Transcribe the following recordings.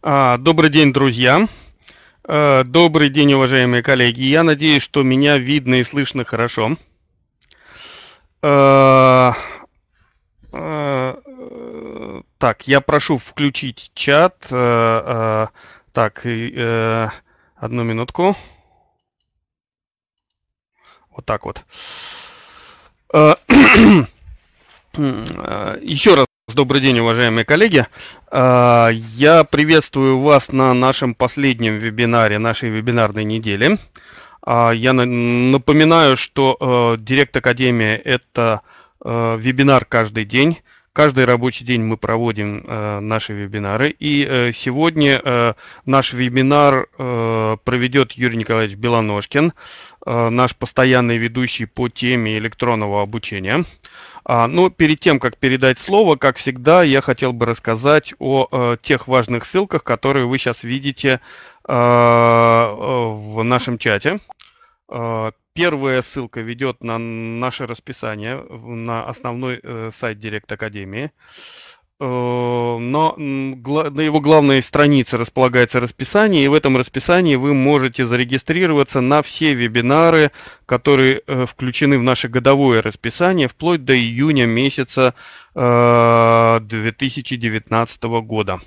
А, добрый день, друзья. А, добрый день, уважаемые коллеги. Я надеюсь, что меня видно и слышно хорошо. А, так, я прошу включить чат. Так, э, одну минутку. Вот так вот. Еще раз Добрый день, уважаемые коллеги. А, я приветствую вас на нашем последнем вебинаре нашей вебинарной недели. А, я напоминаю, что э, Директ Академия – это э, вебинар каждый день. Каждый рабочий день мы проводим э, наши вебинары. И э, сегодня э, наш вебинар э, проведет Юрий Николаевич Белоножкин, э, наш постоянный ведущий по теме электронного обучения. А, но ну, перед тем, как передать слово, как всегда, я хотел бы рассказать о э, тех важных ссылках, которые вы сейчас видите э, э в нашем чате. Э, Первая ссылка ведет на наше расписание на основной э, сайт Директ Академии. Э, но на его главной странице располагается расписание, и в этом расписании вы можете зарегистрироваться на все вебинары, которые э, включены в наше годовое расписание вплоть до июня месяца 2019 года.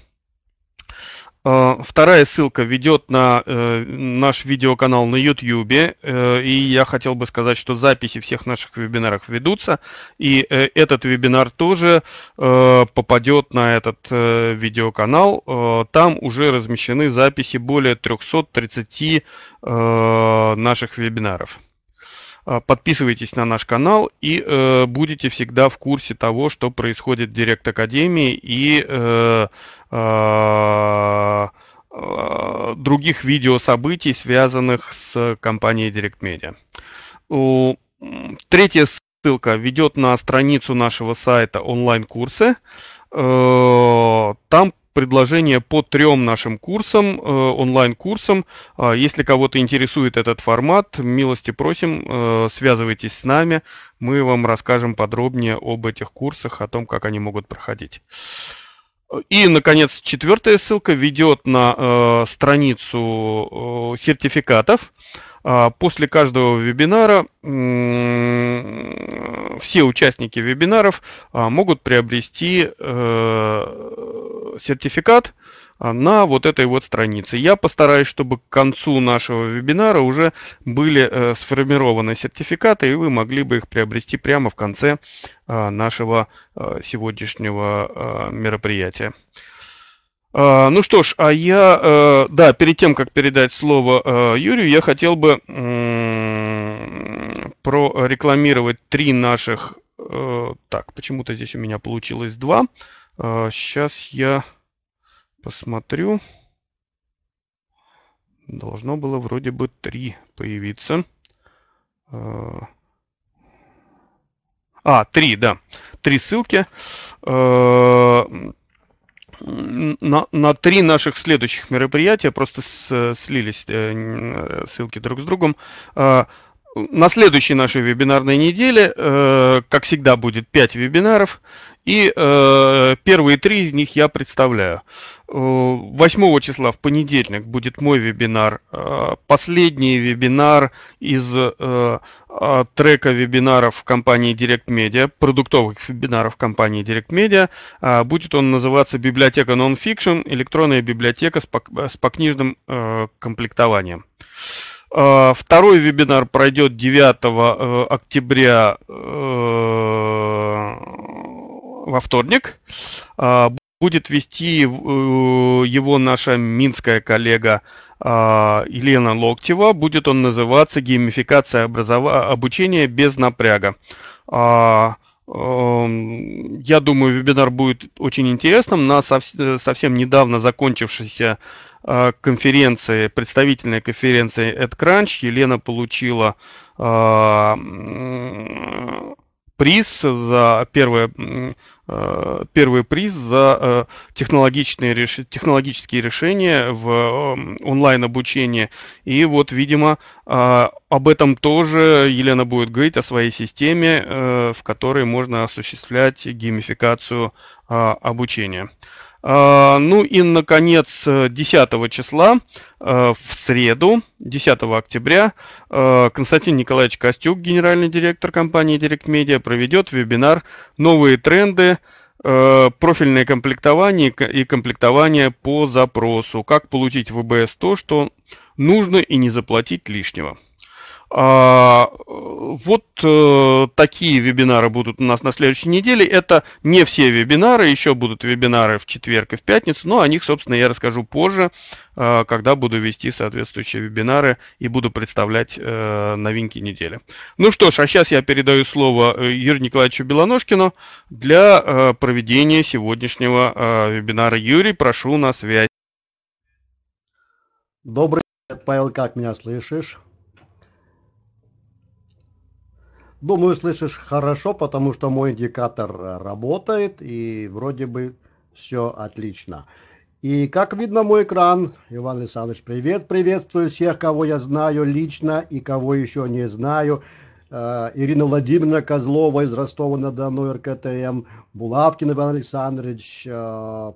Э, вторая ссылка ведет на э, наш видеоканал на YouTube, э, и я хотел бы сказать, что записи всех наших вебинаров ведутся, и этот вебинар тоже попадет на этот видеоканал. Там уже размещены записи более 330 наших вебинаров. Э, подписывайтесь на наш канал и э, будете всегда в курсе того, что происходит в Директ Академии и э, э, э других видео событий, связанных с компанией Direct Media. Третья ссылка ведет на страницу нашего сайта онлайн-курсы. Э, там предложения по трем нашим курсам, э, онлайн-курсам. А, если кого-то интересует этот формат, милости просим, э, связывайтесь с нами, мы вам расскажем подробнее об этих курсах, о том, как они могут проходить. И, наконец, четвертая ссылка ведет на э, страницу э, сертификатов. Э, а, после каждого вебинара все участники вебинаров а, могут приобрести э, сертификат а, на вот этой вот странице. Я постараюсь, чтобы к концу нашего вебинара уже были э, сформированы сертификаты, и вы могли бы их приобрести прямо в конце нашего э, сегодняшнего мероприятия. А, ну что ж, а я, э, да, перед тем, как передать слово э, Юрию, я хотел бы прорекламировать три наших... Э, так, почему-то здесь у меня получилось два. Сейчас а, я посмотрю. Должно было вроде бы три появиться. А, а три, да. Три ссылки на, на три наших следующих мероприятия просто с, слились э, э ссылки друг с другом. Э, на следующей нашей вебинарной неделе, э, как всегда, будет 5 вебинаров. И э, первые три из них я представляю. 8 э, числа в понедельник будет мой вебинар, э, последний вебинар из э, а, трека вебинаров компании Direct Media, продуктовых вебинаров компании Direct Media. Будет он называться «Библиотека Nonfiction. Электронная библиотека с покнижным комплектованием». Второй вебинар пройдет 9 октября во вторник. А, будет вести э, его наша минская коллега а, Елена Локтева. Будет он называться «Геймификация образова... обучения без напряга». А, эм, я думаю, вебинар будет очень интересным. На совсем недавно закончившейся э, конференции, представительной конференции EdCrunch, Елена получила э, приз за первое, э, первый приз за э, технологичные, технологические решения в онлайн-обучении. И вот, видимо, а, об этом тоже Елена будет говорить, о своей системе, э, в которой можно осуществлять геймификацию а, обучения. А, ну и, наконец, 10 э, числа, э, в среду, 10 октября, э, Константин Николаевич Костюк, генеральный директор компании Direct Media, проведет вебинар «Новые тренды. Профильное комплектование и комплектование по запросу. Как получить в ВБС то, что нужно и не заплатить лишнего». А, вот э, такие вебинары будут у нас на следующей неделе. Это не все вебинары, еще будут вебинары в четверг и в пятницу, но о них, собственно, я расскажу позже, э, когда буду вести соответствующие вебинары и буду представлять э, новинки недели. Ну что ж, а сейчас я передаю слово Юрию Николаевичу Белоножкину для проведения сегодняшнего вебинара. Юрий, прошу на связь. Добрый день, Павел, как меня слышишь? Думаю, слышишь хорошо, потому что мой индикатор работает, и вроде бы все отлично. И как видно мой экран, Иван Александрович, привет, приветствую всех, кого я знаю лично и кого еще не знаю. Э, Ирина Владимировна Козлова из Ростова-на-Дону, РКТМ, Булавкин Иван Александрович, э,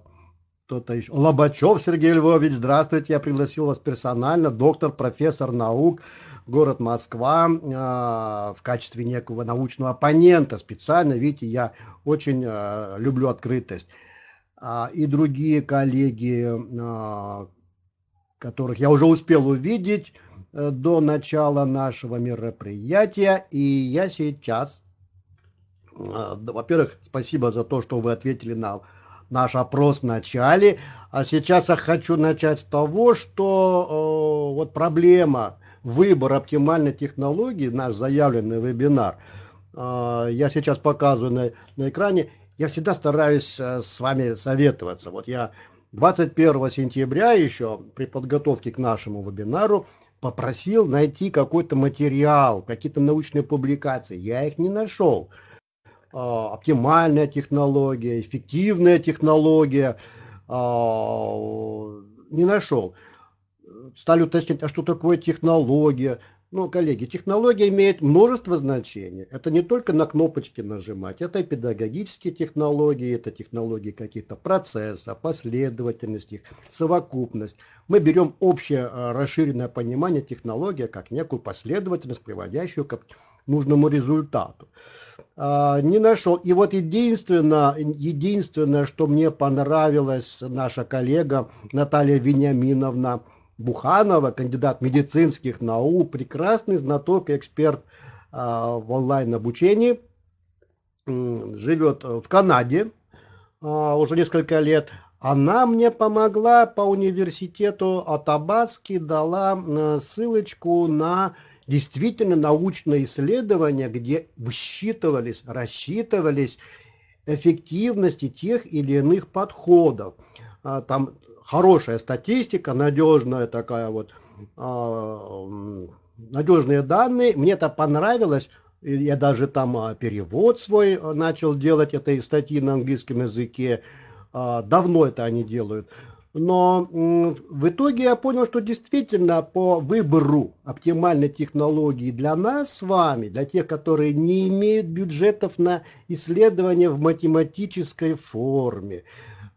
кто-то еще. Лобачев Сергей Львович, здравствуйте. Я пригласил вас персонально. Доктор, профессор наук, город Москва а, в качестве некого научного оппонента. Специально, видите, я очень а, люблю открытость. А, и другие коллеги, которых я уже успел увидеть э, до начала нашего мероприятия. И я сейчас э, во-первых, спасибо за то, что вы ответили на наш опрос в начале. А сейчас я хочу начать с того, что э, вот проблема выбора оптимальной технологии, наш заявленный вебинар, э, я сейчас показываю на, на экране, я всегда стараюсь э, с вами советоваться. Вот я 21 сентября еще при подготовке к нашему вебинару попросил найти какой-то материал, какие-то научные публикации. Я их не нашел. А, оптимальная технология, эффективная технология, а, не нашел. Стали уточнять, а что такое технология? Ну, коллеги, технология имеет множество значений. Это не только на кнопочки нажимать, это и педагогические технологии, это технологии каких-то процессов, последовательность совокупность. Мы берем общее а, расширенное понимание технологии как некую последовательность, приводящую к нужному результату. А, не нашел. И вот единственное, единственное, что мне понравилось, наша коллега Наталья Вениаминовна Буханова, кандидат медицинских наук, прекрасный знаток и эксперт а, в онлайн-обучении, живет в Канаде а, уже несколько лет. Она мне помогла по университету Атабаски, дала ссылочку на действительно научные исследования, где высчитывались, рассчитывались эффективности тех или иных подходов. А, там хорошая статистика, надежная такая вот, а, надежные данные. Мне это понравилось. Я даже там а, перевод свой начал делать этой статьи на английском языке. Давно это они делают. Но в итоге я понял, что действительно по выбору оптимальной технологии для нас с вами, для тех, которые не имеют бюджетов на исследования в математической форме,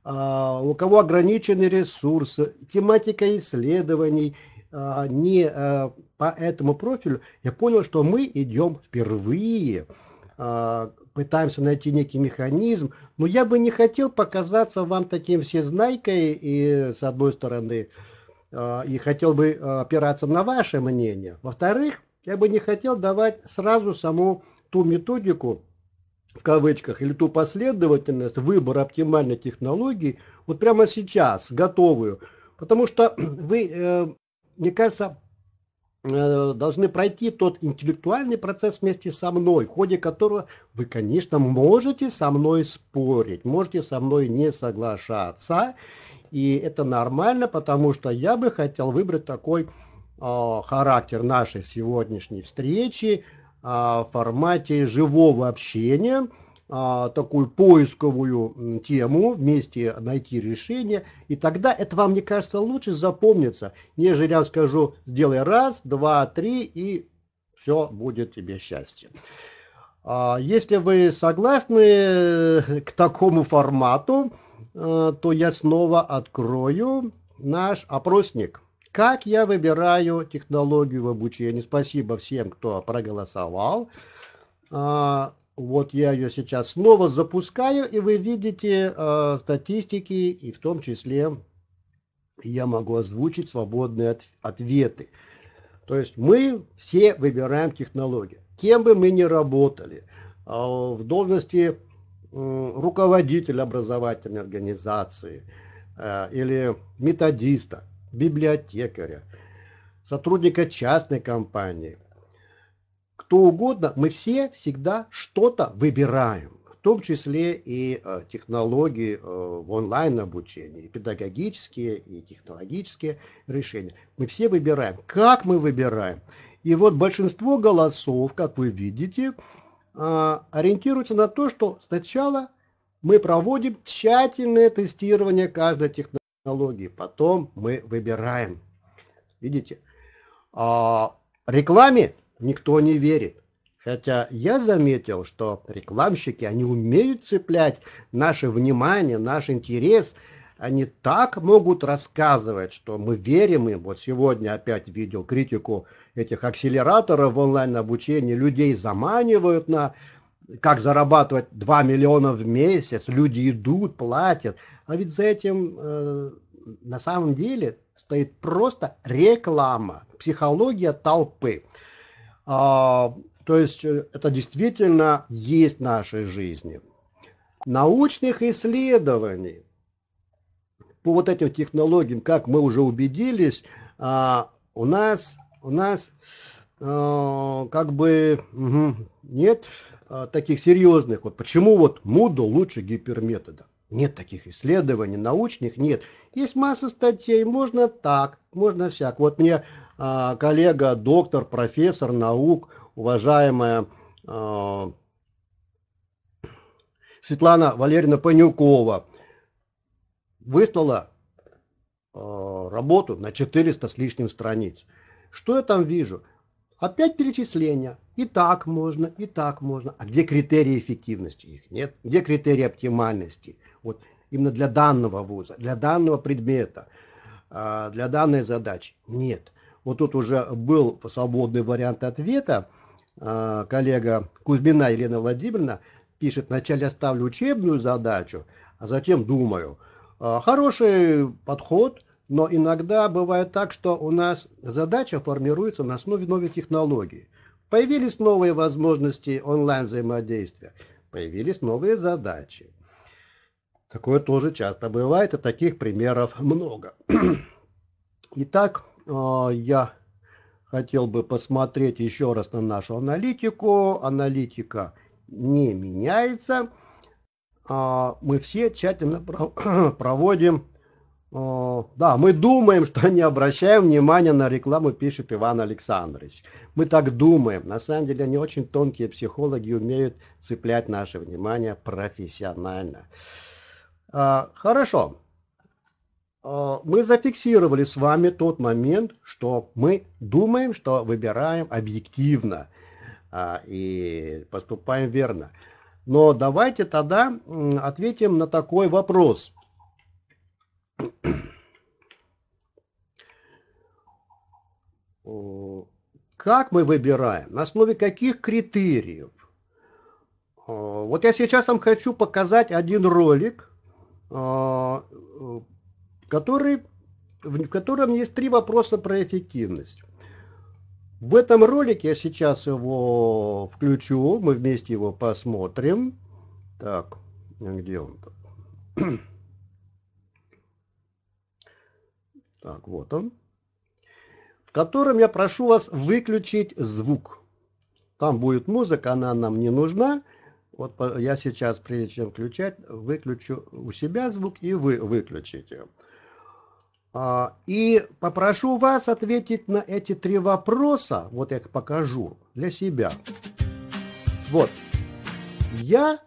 а, у кого ограничены ресурсы, тематика исследований а, не а, по этому профилю, я понял, что мы идем впервые пытаемся найти некий механизм. Но я бы не хотел показаться вам таким всезнайкой и с одной стороны, э, и хотел бы э, опираться на ваше мнение. Во-вторых, я бы не хотел давать сразу саму ту методику, в кавычках, или ту последовательность выбора оптимальной технологии вот прямо сейчас, готовую. Потому что вы, э, мне кажется, Э, должны пройти тот интеллектуальный процесс вместе со мной, в ходе которого вы, конечно, можете со мной спорить, можете со мной не соглашаться, и это нормально, потому что я бы хотел выбрать такой э, характер нашей сегодняшней встречи э, в формате живого общения – а, такую поисковую тему, вместе найти решение, и тогда это вам, мне кажется, лучше запомнится, нежели я скажу, сделай раз, два, три, и все будет тебе счастье. А, если вы согласны э, к такому формату, э, то я снова открою наш опросник. Как я выбираю технологию в обучении? Спасибо всем, кто проголосовал. А, вот я ее сейчас снова запускаю, и вы видите э, статистики, и в том числе я могу озвучить свободные от, ответы. То есть мы все выбираем технологию. Кем бы мы ни работали, э, в должности э, руководителя образовательной организации э, или методиста, библиотекаря, сотрудника частной компании – кто угодно, мы все всегда что-то выбираем, в том числе и э, технологии э, в онлайн-обучении, педагогические, и технологические решения. Мы все выбираем. Как мы выбираем? И вот большинство голосов, как вы видите, э, ориентируется на то, что сначала мы проводим тщательное тестирование каждой технологии, потом мы выбираем. Видите? А, рекламе никто не верит. Хотя я заметил, что рекламщики, они умеют цеплять наше внимание, наш интерес. Они так могут рассказывать, что мы верим им. Вот сегодня опять видел критику этих акселераторов в онлайн-обучении. Людей заманивают на как зарабатывать 2 миллиона в месяц. Люди идут, платят. А ведь за этим э, на самом деле стоит просто реклама, психология толпы. А, то есть э, это действительно есть в нашей жизни. Научных исследований по вот этим технологиям, как мы уже убедились, а, у нас у нас э, как бы нет э, таких серьезных. Вот почему вот Moodle лучше гиперметода? Нет таких исследований научных, нет. Есть масса статей, можно так, можно всяк. Вот мне а, коллега, доктор, профессор наук, уважаемая а, Светлана Валерьевна Панюкова выслала а, работу на 400 с лишним страниц. Что я там вижу? Опять перечисления. И так можно, и так можно. А где критерии эффективности? Их нет. Где критерии оптимальности? Вот именно для данного вуза, для данного предмета, для данной задачи? Нет. Вот тут уже был свободный вариант ответа. А, коллега Кузьмина Елена Владимировна пишет, вначале я ставлю учебную задачу, а затем думаю. А, хороший подход, но иногда бывает так, что у нас задача формируется на основе новой технологии. Появились новые возможности онлайн взаимодействия, появились новые задачи. Такое тоже часто бывает, и таких примеров много. Итак, а, я хотел бы посмотреть еще раз на нашу аналитику. Аналитика не меняется. А, мы все тщательно проводим... А, да, мы думаем, что не обращаем внимания на рекламу, пишет Иван Александрович. Мы так думаем. На самом деле они очень тонкие психологи, умеют цеплять наше внимание профессионально. Хорошо. А, мы зафиксировали с вами тот момент, что мы думаем, что выбираем объективно а, и поступаем верно. Но давайте тогда ответим на такой вопрос. Как мы выбираем? На основе каких критериев? А, вот я сейчас вам хочу показать один ролик который, в котором есть три вопроса про эффективность. В этом ролике я сейчас его включу, мы вместе его посмотрим. Так, где он там? Так, вот он. В котором я прошу вас выключить звук. Там будет музыка, она нам не нужна. Вот я сейчас, прежде чем включать, выключу у себя звук и вы выключите. его. А, и попрошу вас ответить на эти три вопроса, вот я их покажу, для себя. Вот, я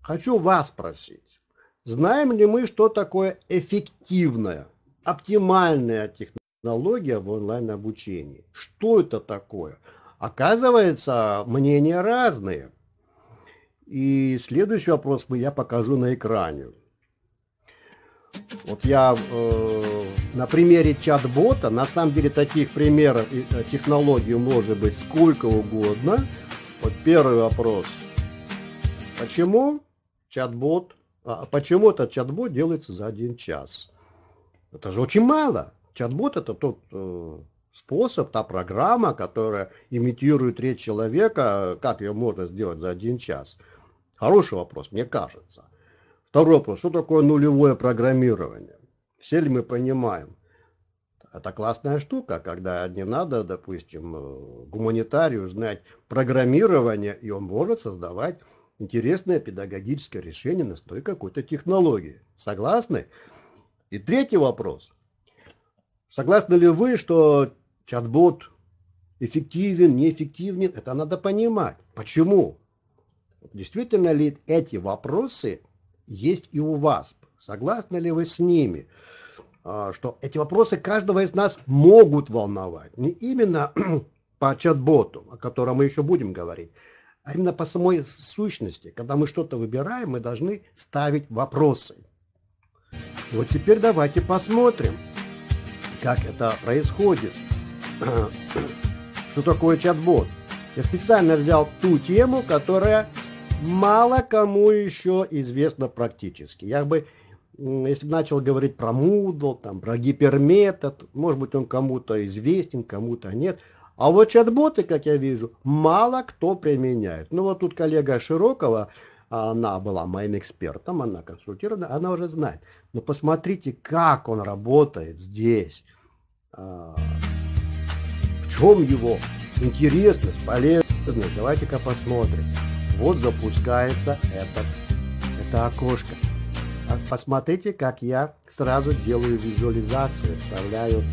хочу вас спросить: знаем ли мы, что такое эффективная, оптимальная технология в онлайн-обучении? Что это такое? Оказывается, мнения разные. И следующий вопрос я покажу на экране. Вот я э, на примере чат-бота, на самом деле таких примеров и э, технологий может быть сколько угодно. Вот первый вопрос. Почему чат-бот, а почему этот чат-бот делается за один час? Это же очень мало. Чат-бот это тот э, способ, та программа, которая имитирует речь человека. Как ее можно сделать за один час? Хороший вопрос, мне кажется. Второй вопрос. Что такое нулевое программирование? Все ли мы понимаем? Это классная штука, когда не надо, допустим, э, гуманитарию знать программирование, и он может создавать интересное педагогическое решение на той какой-то технологии. Согласны? И третий вопрос. Согласны ли вы, что чат-бот эффективен, неэффективен? Это надо понимать. Почему? Действительно ли эти вопросы есть и у вас. Согласны ли вы с ними, а, что эти вопросы каждого из нас могут волновать? Не именно по чат-боту, о котором мы еще будем говорить, а именно по самой сущности. Когда мы что-то выбираем, мы должны ставить вопросы. Вот теперь давайте посмотрим, как это происходит. Что такое чат-бот? Я специально взял ту тему, которая мало кому еще известно практически. Я бы, если бы начал говорить про Moodle, там, про гиперметод, может быть, он кому-то известен, кому-то нет. А вот чат-боты, как я вижу, мало кто применяет. Ну вот тут коллега Широкова, она была моим экспертом, она консультирована, она уже знает. Но посмотрите, как он работает здесь. А, в чем его интересность, полезность? Давайте-ка посмотрим. Вот запускается этот, это окошко. А посмотрите, как я сразу делаю визуализацию, вставляю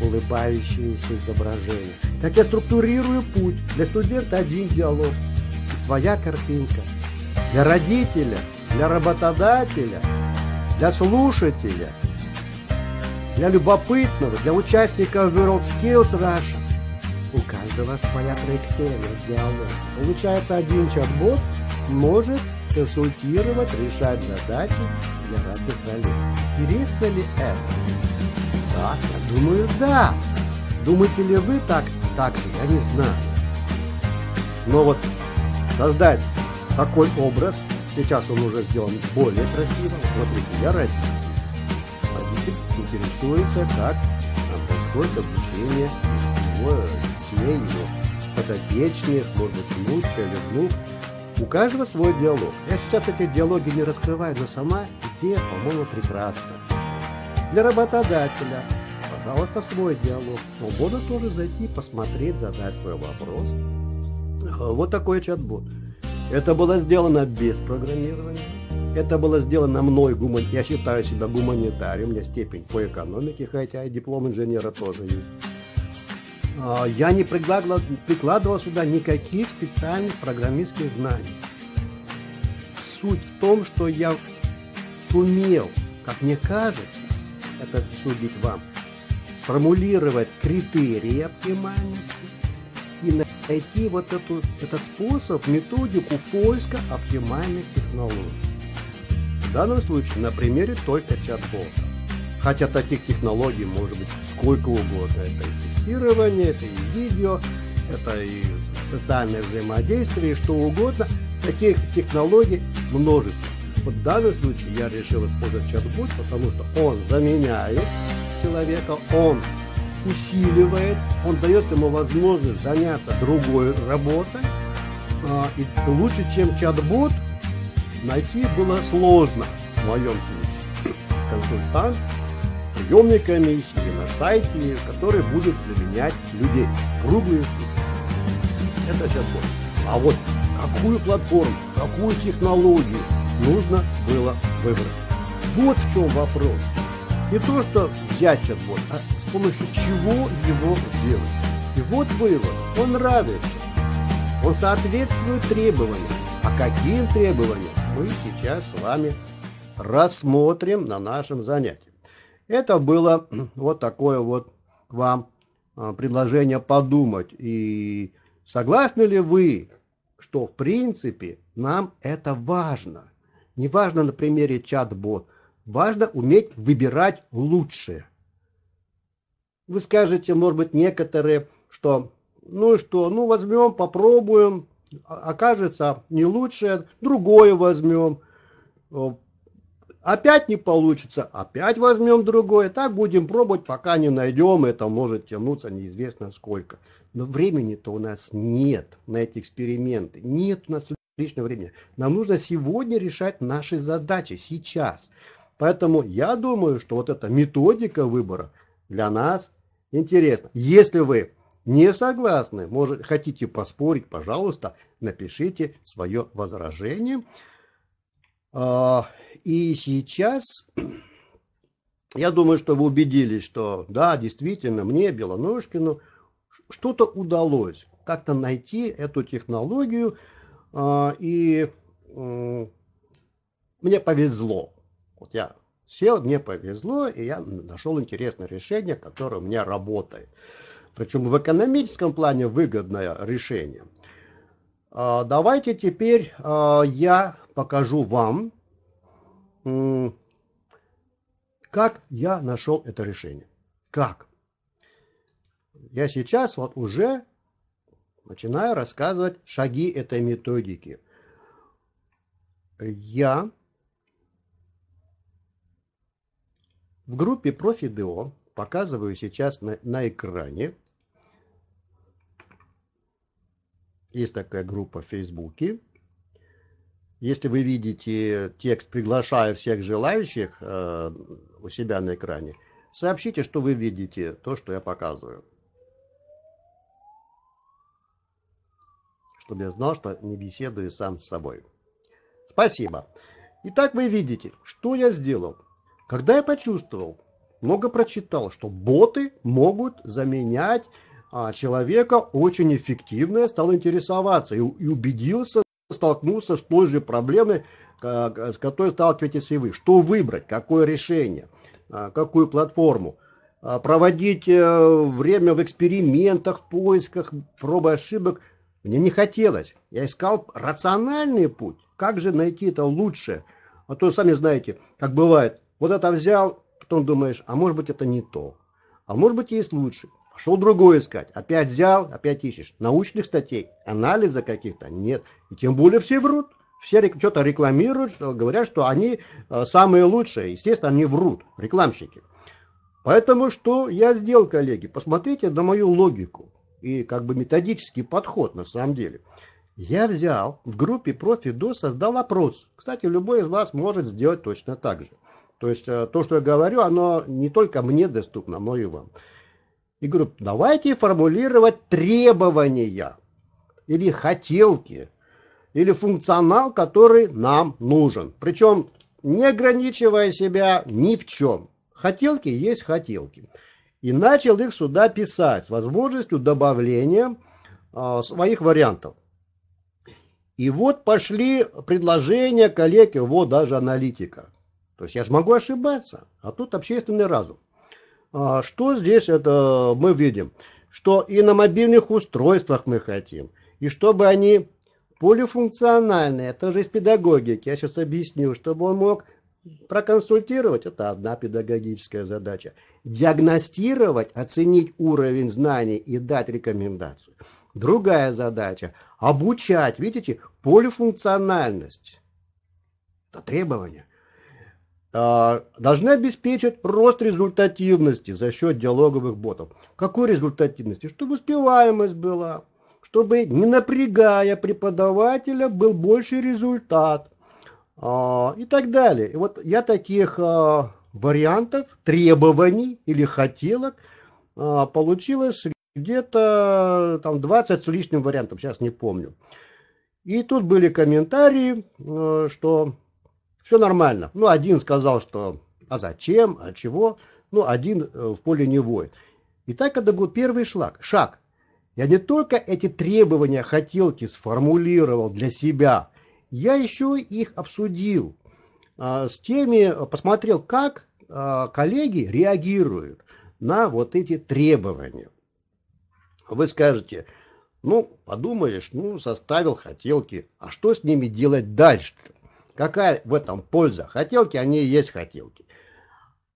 улыбающиеся изображения. Как я структурирую путь. Для студента один диалог и своя картинка. Для родителя, для работодателя, для слушателя, для любопытного, для участника WorldSkills Russia для вас своя траектория диалога. Получается, один чат-бот может консультировать, решать задачи для разных ролей. Интересно ли это? Да, я думаю, да. Думаете ли вы так? Так же, я не знаю. Но вот создать такой образ, сейчас он уже сделан более красивым. Смотрите, я родитель. Родитель интересуется, как происходит обучение, мне, его подопечных, может быть, внучка или внук. У каждого свой диалог. Я сейчас эти диалоги не раскрываю, но сама идея, по-моему, прекрасна. Для работодателя, пожалуйста, свой диалог. Свобода тоже зайти, посмотреть, задать свой вопрос. А, вот такой чат-бот. Это было сделано без программирования. Это было сделано мной, гуман... я считаю себя гуманитарием, у меня степень по экономике, хотя и диплом инженера тоже есть. А, я не прикладывал, прикладывал сюда никаких специальных программистских знаний. Суть в том, что я сумел, как мне кажется, это судить вам, сформулировать критерии оптимальности и найти вот эту, этот способ, методику поиска оптимальных технологий. В данном случае на примере только чат-бота. Хотя таких технологий может быть сколько угодно. Это и тестирование, это и видео, это и социальное взаимодействие, и что угодно. Таких технологий множество. Вот в данном случае я решил использовать чат-бот, потому что он заменяет человека, он усиливает, он дает ему возможность заняться другой работой. А, и лучше, чем чат-бот, найти было сложно в моем случае. Консультант приемниками или на сайте, который будет заменять людей. Круглые сутки. Это сейчас больше. А вот какую платформу, какую технологию нужно было выбрать. Вот в чем вопрос. Не то, что взять чат-бот, а с помощью чего его сделать. И вот вывод. Он нравится. Он соответствует требованиям. А каким требованиям мы сейчас с вами рассмотрим на нашем занятии. Это было вот такое вот к вам а, предложение подумать. И согласны ли вы, что в принципе нам это важно? Не важно на примере чат-бот, важно уметь выбирать лучшее. Вы скажете, может быть, некоторые, что ну что, ну возьмем, попробуем, окажется не лучшее, другое возьмем. Опять не получится, опять возьмем другое. Так будем пробовать, пока не найдем. Это может тянуться неизвестно сколько. Но времени-то у нас нет на эти эксперименты. Нет у нас личного времени. Нам нужно сегодня решать наши задачи, сейчас. Поэтому я думаю, что вот эта методика выбора для нас интересна. Если вы не согласны, может, хотите поспорить, пожалуйста, напишите свое возражение. А, и сейчас, я думаю, что вы убедились, что да, действительно, мне, Белоножкину, что-то удалось как-то найти эту технологию. А, и мне повезло. Вот я сел, мне повезло, и я нашел интересное решение, которое у меня работает. Причем в экономическом плане выгодное решение. А, давайте теперь а, я покажу вам, как я нашел это решение. Как? Я сейчас вот уже начинаю рассказывать шаги этой методики. Я в группе ProfiDO показываю сейчас на, на экране. Есть такая группа в Фейсбуке. Если вы видите текст приглашая всех желающих» э, у себя на экране, сообщите, что вы видите, то, что я показываю. Чтобы я знал, что не беседую сам с собой. Спасибо. Итак, вы видите, что я сделал. Когда я почувствовал, много прочитал, что боты могут заменять а человека очень эффективно стал интересоваться и, и убедился столкнулся с той же проблемой, э, с которой сталкиваетесь и вы. Что выбрать, какое решение, э, какую платформу. Э, проводить время в экспериментах, в поисках, пробы ошибок мне не хотелось. Я искал рациональный путь. Как же найти это лучшее? А то, сами знаете, как бывает, вот это взял, потом думаешь, а может быть это не то. А может быть есть лучше. Пошел другой искать. Опять взял, опять ищешь. Научных статей, анализа каких-то нет. И тем более все врут. Все что-то рекламируют, что, говорят, что они э, самые лучшие. Естественно, они врут, рекламщики. Поэтому что я сделал, коллеги? Посмотрите на мою логику и как бы методический подход на самом деле. Я взял в группе профиду, создал опрос. Кстати, любой из вас может сделать точно так же. То есть э, то, что я говорю, оно не только мне доступно, но и вам и говорю, давайте формулировать требования или хотелки, или функционал, который нам нужен. Причем не ограничивая себя ни в чем. Хотелки есть хотелки. И начал их сюда писать с возможностью добавления э, своих вариантов. И вот пошли предложения коллеги, вот даже аналитика. То есть я же могу ошибаться, а тут общественный разум. А, что здесь это мы видим? Что и на мобильных устройствах мы хотим, и чтобы они полифункциональные, это же из педагогики, я сейчас объясню, чтобы он мог проконсультировать, это одна педагогическая задача, диагностировать, оценить уровень знаний и дать рекомендацию. Другая задача – обучать, видите, полифункциональность, это требование – Э, должны обеспечить рост результативности за счет диалоговых ботов. Какой результативности? Чтобы успеваемость была, чтобы не напрягая преподавателя был больший результат э, и так далее. И вот я таких э, вариантов, требований или хотелок получилось где-то там 20 с лишним вариантом, сейчас не помню. И тут были комментарии, что все нормально. Ну, один сказал, что а зачем, а чего, ну, один э, в поле не воет. так это был первый шаг. шаг. Я не только эти требования хотелки сформулировал для себя, я еще их обсудил а, с теми, э, посмотрел, как а, коллеги реагируют на вот эти требования. Вы скажете, ну, подумаешь, ну, составил хотелки, а что с ними делать дальше? Какая в этом польза? Хотелки, они и есть хотелки.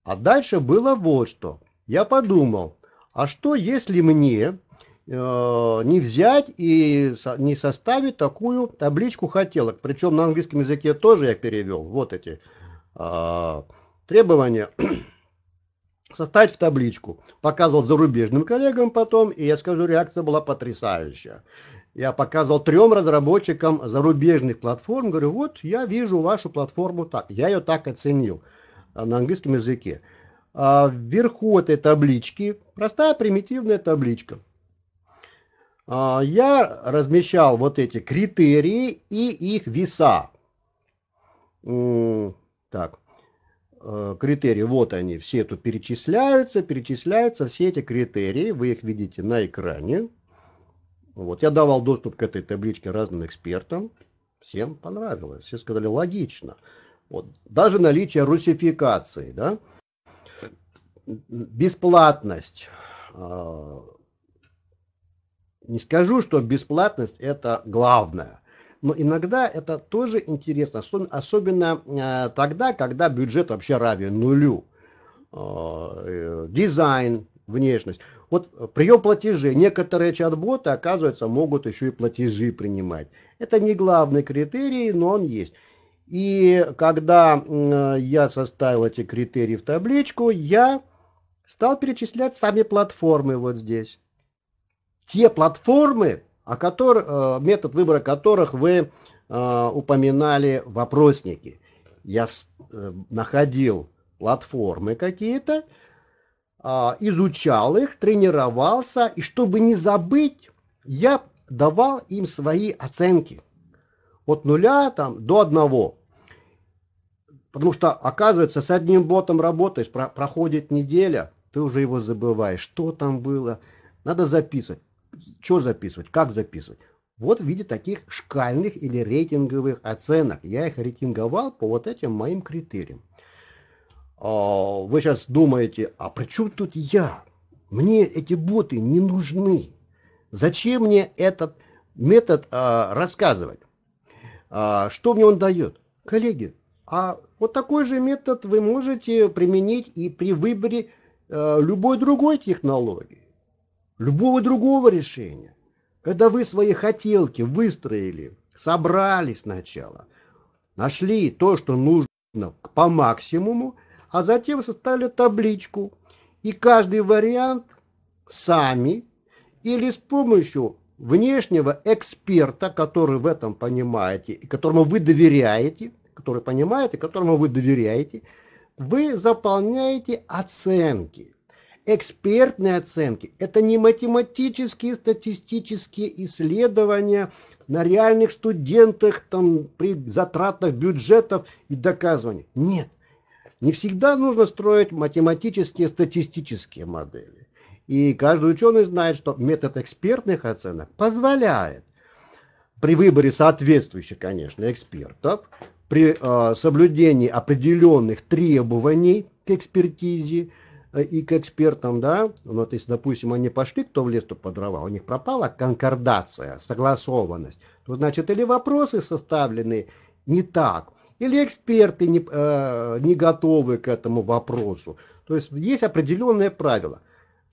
А дальше было вот что. Я подумал, а что если мне э, не взять и со, не составить такую табличку хотелок? Причем на английском языке тоже я перевел вот эти э, требования. составить в табличку. Показывал зарубежным коллегам потом, и я скажу, реакция была потрясающая я показывал трем разработчикам зарубежных платформ, говорю, вот я вижу вашу платформу так, я ее так оценил а, на английском языке. А вверху этой таблички простая примитивная табличка. А я размещал вот эти критерии и их веса. Так, э, критерии, вот они, все тут перечисляются, перечисляются все эти критерии, вы их видите на экране. Вот. Я давал доступ к этой табличке разным экспертам. Всем понравилось. Все сказали, логично. Вот. Даже наличие русификации, да? бесплатность. А, не скажу, что бесплатность это главное. Но иногда это тоже интересно, особенно а, тогда, когда бюджет вообще равен нулю. А, э, дизайн, внешность. Вот э, прием платежей. Некоторые чат-боты, оказывается, могут еще и платежи принимать. Это не главный критерий, но он есть. И когда э, я составил эти критерии в табличку, я стал перечислять сами платформы вот здесь. Те платформы, о которых, э, метод выбора которых вы упоминали вопросники. Я находил платформы какие-то, а, изучал их, тренировался, и чтобы не забыть, я давал им свои оценки от нуля там, до одного. Потому что, оказывается, с одним ботом работаешь, про проходит неделя, ты уже его забываешь, что там было. Надо записывать. Что записывать, как записывать. Вот в виде таких шкальных или рейтинговых оценок. Я их рейтинговал по вот этим моим критериям. А, вы сейчас думаете, а при чем тут я? Мне эти боты не нужны. Зачем мне этот метод а, рассказывать? А, что мне он дает? Коллеги, а вот такой же метод вы можете применить и при выборе а, любой другой технологии, любого другого решения. Когда вы свои хотелки выстроили, собрали сначала, нашли то, что нужно по максимуму, а затем составили табличку. И каждый вариант сами или с помощью внешнего эксперта, который в этом понимаете, и которому вы доверяете, который понимаете и которому вы доверяете, вы заполняете оценки. Экспертные оценки – это не математические, статистические исследования на реальных студентах, там, при затратах бюджетов и доказываниях. Нет, не всегда нужно строить математические статистические модели. И каждый ученый знает, что метод экспертных оценок позволяет при выборе соответствующих, конечно, экспертов, при э, соблюдении определенных требований к экспертизе э, и к экспертам, да, ну, то есть, допустим, они пошли, кто в лес, то по дрова, у них пропала конкордация, согласованность, то, значит, или вопросы составлены не так, или эксперты не, э, не готовы к этому вопросу. То есть есть определенные правила.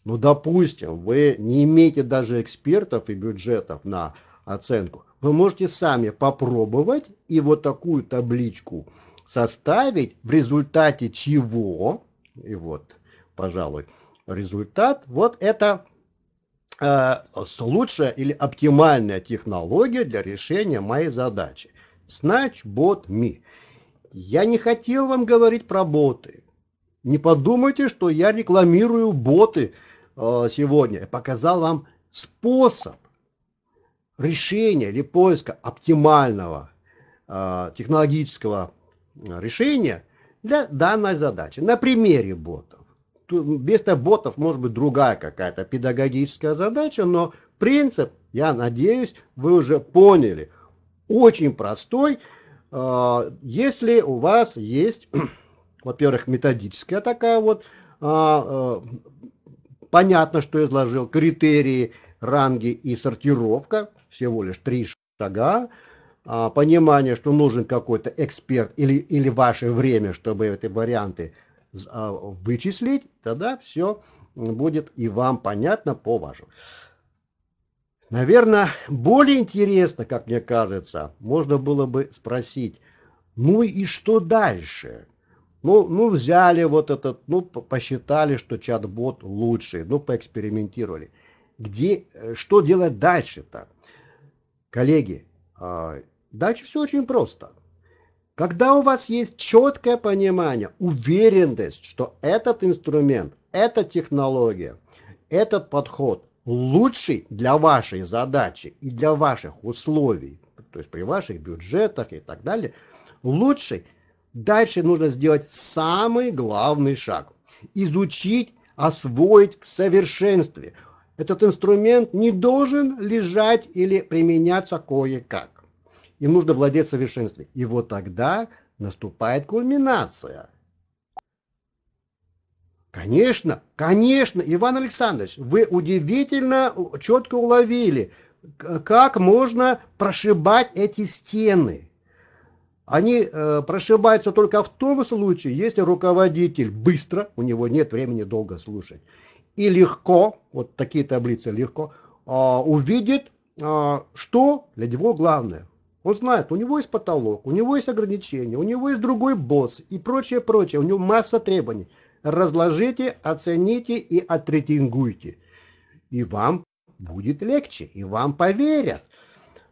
Ну, допустим, вы не имеете даже экспертов и бюджетов на оценку. Вы можете сами попробовать и вот такую табличку составить, в результате чего, и вот, пожалуй, результат, вот это э, лучшая или оптимальная технология для решения моей задачи. Snatch Bot Me. Я не хотел вам говорить про боты. Не подумайте, что я рекламирую боты э, сегодня. Я показал вам способ решения или поиска оптимального э, технологического э, решения для данной задачи на примере ботов. Без ботов может быть другая какая-то педагогическая задача, но принцип, я надеюсь, вы уже поняли – очень простой, а, если у вас есть, во-первых, методическая такая вот, а, а, понятно, что я изложил, критерии, ранги и сортировка, всего лишь три шага, понимание, что нужен какой-то эксперт или, или ваше время, чтобы эти варианты вычислить, тогда все будет и вам понятно по вашему. Наверное, более интересно, как мне кажется, можно было бы спросить, ну и что дальше? Ну, ну взяли вот этот, ну посчитали, что чат-бот лучший, ну поэкспериментировали. Где, э, что делать дальше-то? Коллеги, а, дальше все очень просто. Когда у вас есть четкое понимание, уверенность, что этот инструмент, эта технология, этот подход, лучший для вашей задачи и для ваших условий, то есть при ваших бюджетах и так далее, лучший, дальше нужно сделать самый главный шаг. Изучить, освоить в совершенстве. Этот инструмент не должен лежать или применяться кое-как. Им нужно владеть совершенством. И вот тогда наступает кульминация – Конечно, конечно, Иван Александрович, вы удивительно четко уловили, как можно прошибать эти стены. Они э, прошибаются только в том случае, если руководитель быстро, у него нет времени долго слушать, и легко, вот такие таблицы легко, э, увидит, э, что для него главное. Он знает, у него есть потолок, у него есть ограничения, у него есть другой босс и прочее, прочее, у него масса требований разложите, оцените и отретингуйте, И вам будет легче, и вам поверят.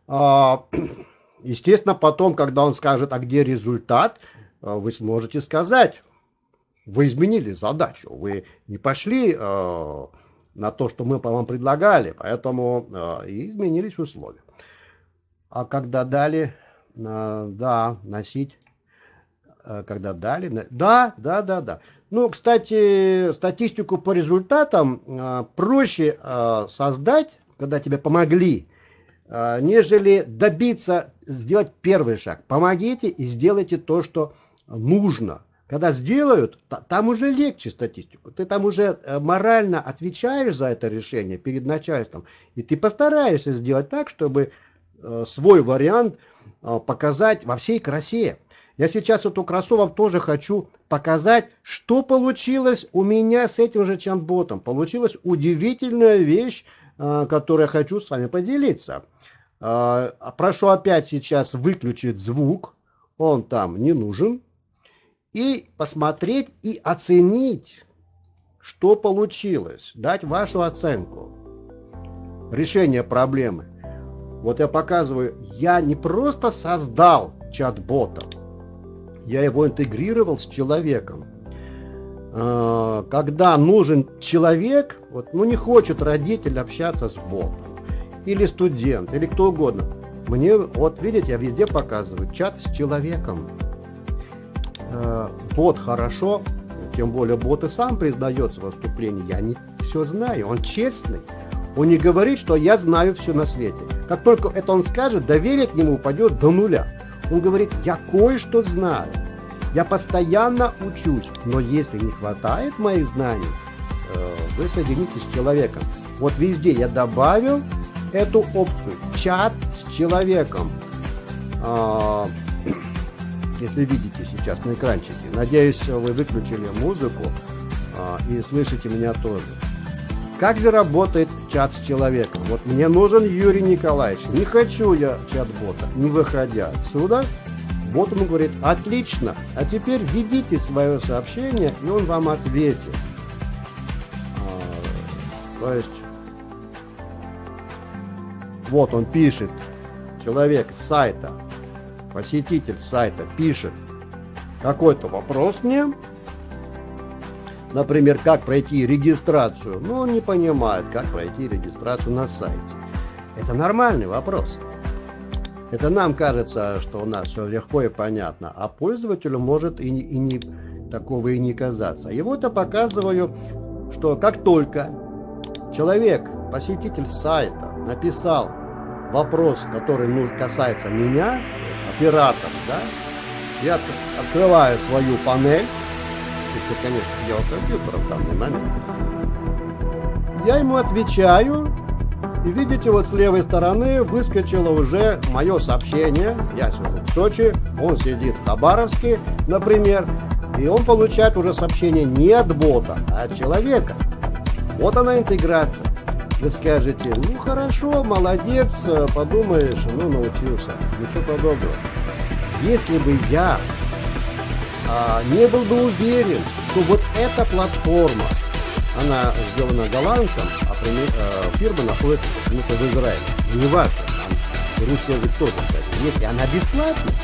А, естественно, потом, когда он скажет, а где результат, а, вы сможете сказать, вы изменили задачу, вы не пошли а, на то, что мы по вам предлагали, поэтому изменились условия. А когда дали, да, носить, когда дали, да, да, да, да. Ну, кстати, статистику по результатам э, проще э, создать, когда тебе помогли, э, нежели добиться, сделать первый шаг. Помогите и сделайте то, что нужно. Когда сделают, там уже легче статистику. Ты там уже э, морально отвечаешь за это решение перед начальством. И ты постараешься сделать так, чтобы э, свой вариант показать во всей красе. Я сейчас эту красу вам тоже хочу показать, что получилось у меня с этим же чанботом. Получилась удивительная вещь, а, которую я хочу с вами поделиться. А, прошу опять сейчас выключить звук, он там не нужен, и посмотреть и оценить, что получилось, дать вашу оценку решения проблемы. Вот я показываю, я не просто создал чат-ботов, я его интегрировал с человеком. А, когда нужен человек, вот, ну не хочет родитель общаться с ботом, или студент, или кто угодно. Мне, вот видите, я везде показываю, чат с человеком. А, бот хорошо, тем более бот и сам признается в выступлении, я не все знаю, он честный. Он не говорит, что я знаю все на свете. Как только это он скажет, доверие к нему упадет до нуля. Он говорит, я кое-что знаю, я постоянно учусь, но если не хватает моих знаний, э, вы соединитесь с человеком. Вот везде я добавил эту опцию, чат с человеком. А, если видите сейчас на экранчике. Надеюсь, вы выключили музыку а, и слышите меня тоже. Как же работает чат с человеком? Вот мне нужен Юрий Николаевич. Не хочу я чат-бота. Не выходя отсюда, бот ему говорит, отлично, а теперь введите свое сообщение, и он вам ответит. А, то есть, вот он пишет, человек с сайта, посетитель сайта пишет какой-то вопрос мне, например, как пройти регистрацию, но ну, он не понимает, как пройти регистрацию на сайте. Это нормальный вопрос. Это нам кажется, что у нас все легко и понятно, а пользователю может и, не, и не, такого и не казаться. И вот я показываю, что как только человек, посетитель сайта, написал вопрос, который ну, касается меня, оператор, да, я открываю свою панель, что, конечно, я у компьютера в данный момент. Я ему отвечаю, и видите, вот с левой стороны выскочило уже мое сообщение. Я сижу в Сочи, он сидит в Хабаровске, например, и он получает уже сообщение не от бота, а от человека. Вот она интеграция. Вы скажете, ну хорошо, молодец, э, подумаешь, ну научился. Ничего подобного. Если бы я а, не был бы уверен, что вот эта платформа, она сделана голландцем, а пример, э, фирма находится почему-то в Израиле. Не важно, там русский язык тоже, кстати. Если она бесплатная.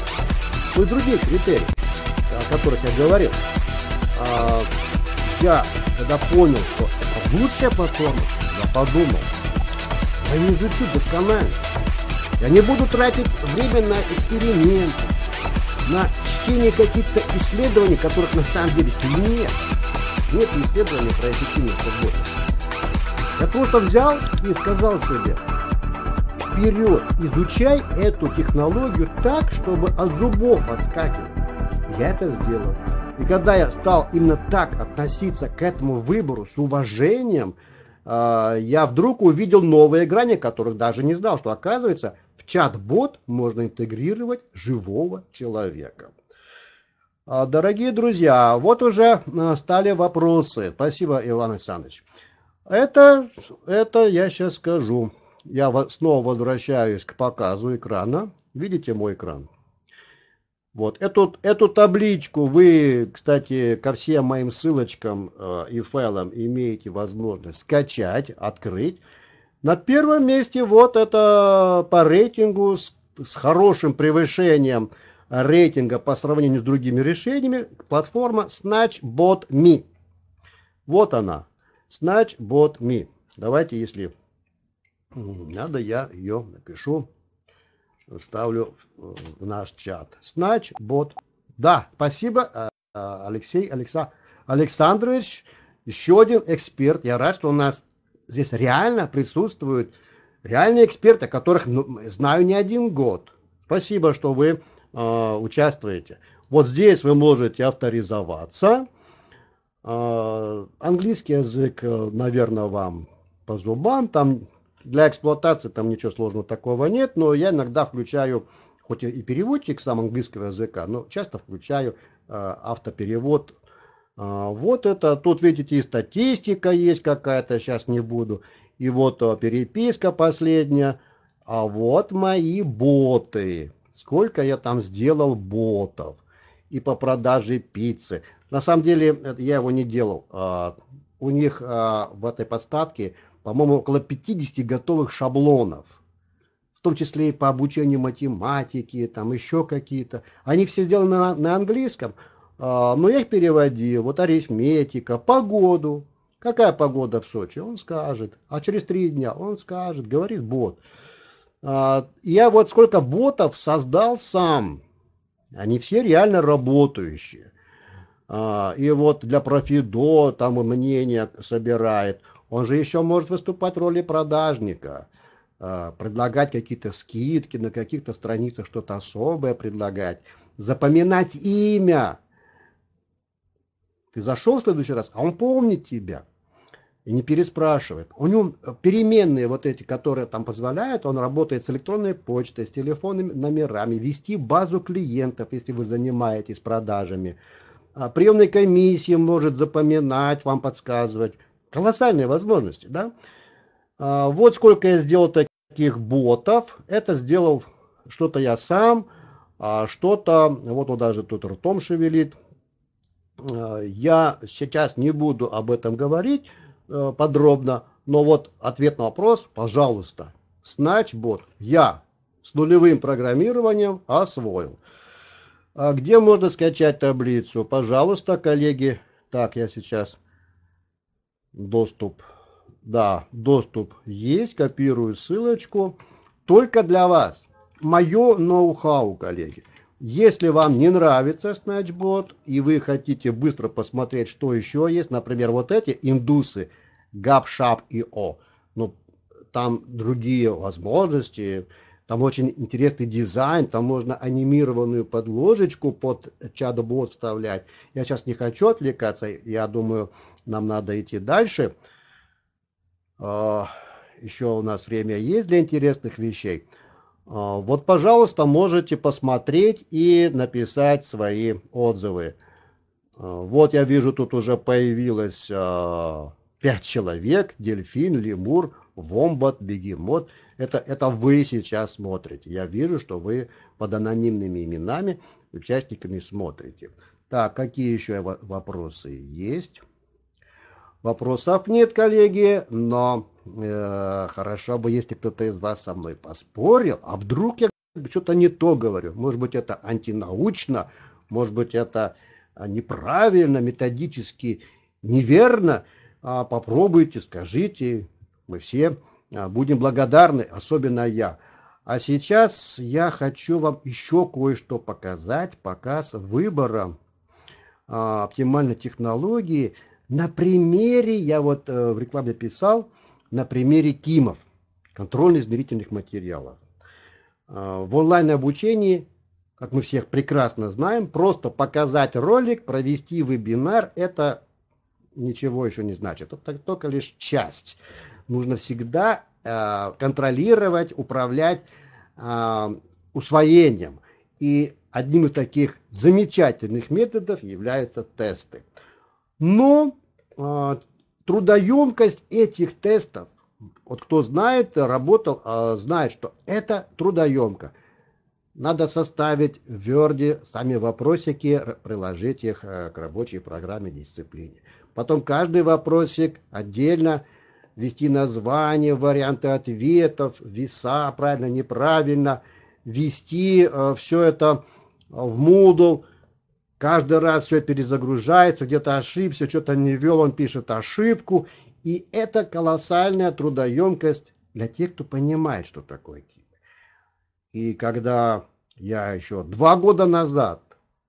то и другие критерии, о которых я говорил. А, я, когда понял, что это лучшая платформа, я подумал, я не изучу досконально. Я не буду тратить время на эксперименты, на чтение каких-то исследований, которых на самом деле нет. Нет исследований про эффективность работы. Я просто взял и сказал себе, вперед, изучай эту технологию так, чтобы от зубов отскакивать. Я это сделал. И когда я стал именно так относиться к этому выбору с уважением, а, я вдруг увидел новые грани, которых даже не знал, что оказывается в чат-бот можно интегрировать живого человека. А, дорогие друзья, вот уже а, стали вопросы. Спасибо, Иван Александрович. Это, это я сейчас скажу. Я снова возвращаюсь к показу экрана. Видите мой экран? Вот. Эту, эту табличку вы, кстати, ко всем моим ссылочкам а, и файлам имеете возможность скачать, открыть. На первом месте вот это по рейтингу с, с хорошим превышением – рейтинга по сравнению с другими решениями платформа Snatchbot.me. Вот она, Snatchbot.me. Давайте, если надо, я ее напишу, вставлю в э, наш чат. Snatchbot. Да, спасибо, э, Алексей Алекса, Александрович. Еще один эксперт. Я рад, что у нас здесь реально присутствуют реальные эксперты, которых ну, знаю не один год. Спасибо, что вы э, участвуете. Вот здесь вы можете авторизоваться. А, английский язык, э, наверное, вам по зубам. Там для эксплуатации там ничего сложного такого нет, но я иногда включаю, хоть и переводчик сам английского языка, но часто включаю э, автоперевод. А, вот это, тут видите, и статистика есть какая-то, сейчас не буду. И вот э, переписка последняя. А вот мои боты сколько я там сделал ботов и по продаже пиццы. На самом деле я его не делал. А, у них а, в этой подстатке, по-моему, около 50 готовых шаблонов. В том числе и по обучению математики, там еще какие-то. Они все сделаны на, на английском, а, но я их переводил. Вот арифметика, погоду. Какая погода в Сочи? Он скажет. А через три дня он скажет, говорит бот. Вот. А, я вот сколько ботов создал сам. Они все реально работающие. А, и вот для профидо там мнение собирает. Он же еще может выступать в роли продажника, а, предлагать какие-то скидки на каких-то страницах, что-то особое предлагать, запоминать имя. Ты зашел в следующий раз, а он помнит тебя и не переспрашивает. У него э, переменные вот эти, которые там позволяют, он работает с электронной почтой, с телефонными номерами, вести базу клиентов, если вы занимаетесь продажами. А Приемная комиссия может запоминать, вам подсказывать. Колоссальные возможности, да? А, вот сколько я сделал таких ботов. Это сделал что-то я сам, а что-то, вот он даже тут ртом шевелит. А, я сейчас не буду об этом говорить, Э, подробно, но вот ответ на вопрос, пожалуйста. Snatchbot я с нулевым программированием освоил. А где можно скачать таблицу? Пожалуйста, коллеги. Так, я сейчас доступ. Да, доступ есть. Копирую ссылочку. Только для вас. Мое ноу-хау, коллеги. Если вам не нравится Snatchbot и вы хотите быстро посмотреть, что еще есть, например, вот эти индусы, GapShop и О. Ну, там другие возможности, там очень интересный дизайн, там можно анимированную подложечку под чат-бот вставлять. Я сейчас не хочу отвлекаться, я думаю, нам надо идти дальше. А, Еще у нас время есть для интересных вещей. А, вот, пожалуйста, можете посмотреть и написать свои отзывы. А, вот я вижу, тут уже появилась пять человек, дельфин, лемур, вомбат, бегемот. Это, это вы сейчас смотрите. Я вижу, что вы под анонимными именами участниками смотрите. Так, какие еще вопросы есть? Вопросов нет, коллеги, но э, хорошо бы, если кто-то из вас со мной поспорил, а вдруг я что-то не то говорю. Может быть, это антинаучно, может быть, это а, неправильно, методически неверно – а, попробуйте, скажите, мы все а, будем благодарны, особенно я. А сейчас я хочу вам еще кое-что показать, показ выбора а, оптимальной технологии. На примере, я вот э, в рекламе писал, на примере КИМов, контрольно-измерительных материалов. В онлайн-обучении, как мы всех прекрасно знаем, просто показать ролик, провести вебинар – это ничего еще не значит. Это только лишь часть. Нужно всегда э, контролировать, управлять э, усвоением. И одним из таких замечательных методов являются тесты. Но э, трудоемкость этих тестов, вот кто знает, работал, э, знает, что это трудоемко. Надо составить в верде сами вопросики, приложить их э, к рабочей программе дисциплине. Потом каждый вопросик отдельно ввести название, варианты ответов, веса, правильно, неправильно, ввести э, все это э, в Moodle. Каждый раз все перезагружается, где-то ошибся, что-то не ввел, он пишет ошибку. И это колоссальная трудоемкость для тех, кто понимает, что такое кибер. И когда я еще два года назад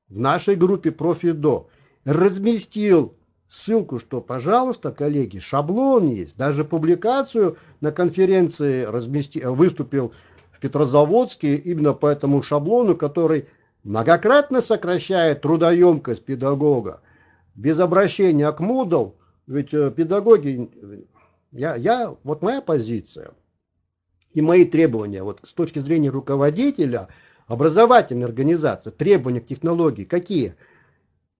в нашей группе «Профидо» разместил ссылку, что, пожалуйста, коллеги, шаблон есть. Даже публикацию на конференции размести... Э, выступил в Петрозаводске именно по этому шаблону, который многократно сокращает трудоемкость педагога. Без обращения к Moodle, ведь э, педагоги, я, я, вот моя позиция и мои требования вот с точки зрения руководителя образовательной организации, требования к технологии какие?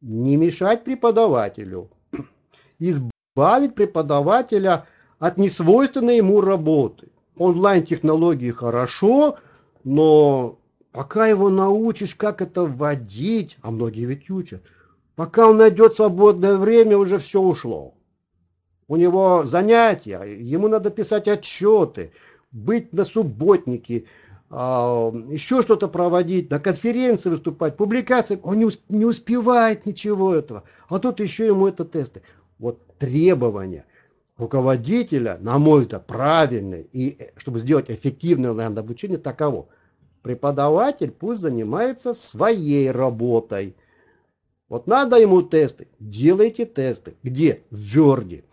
Не мешать преподавателю, избавить преподавателя от несвойственной ему работы. Онлайн-технологии хорошо, но пока его научишь, как это вводить, а многие ведь учат, пока он найдет свободное время, уже все ушло. У него занятия, ему надо писать отчеты, быть на субботнике, а, еще что-то проводить, на конференции выступать, публикации. Он не, не успевает ничего этого. А тут еще ему это тесты вот требования руководителя, на мой взгляд, правильные, и э, чтобы сделать эффективное онлайн-обучение, таково. Преподаватель пусть занимается своей работой. Вот надо ему тесты, делайте тесты. Где? В Верде.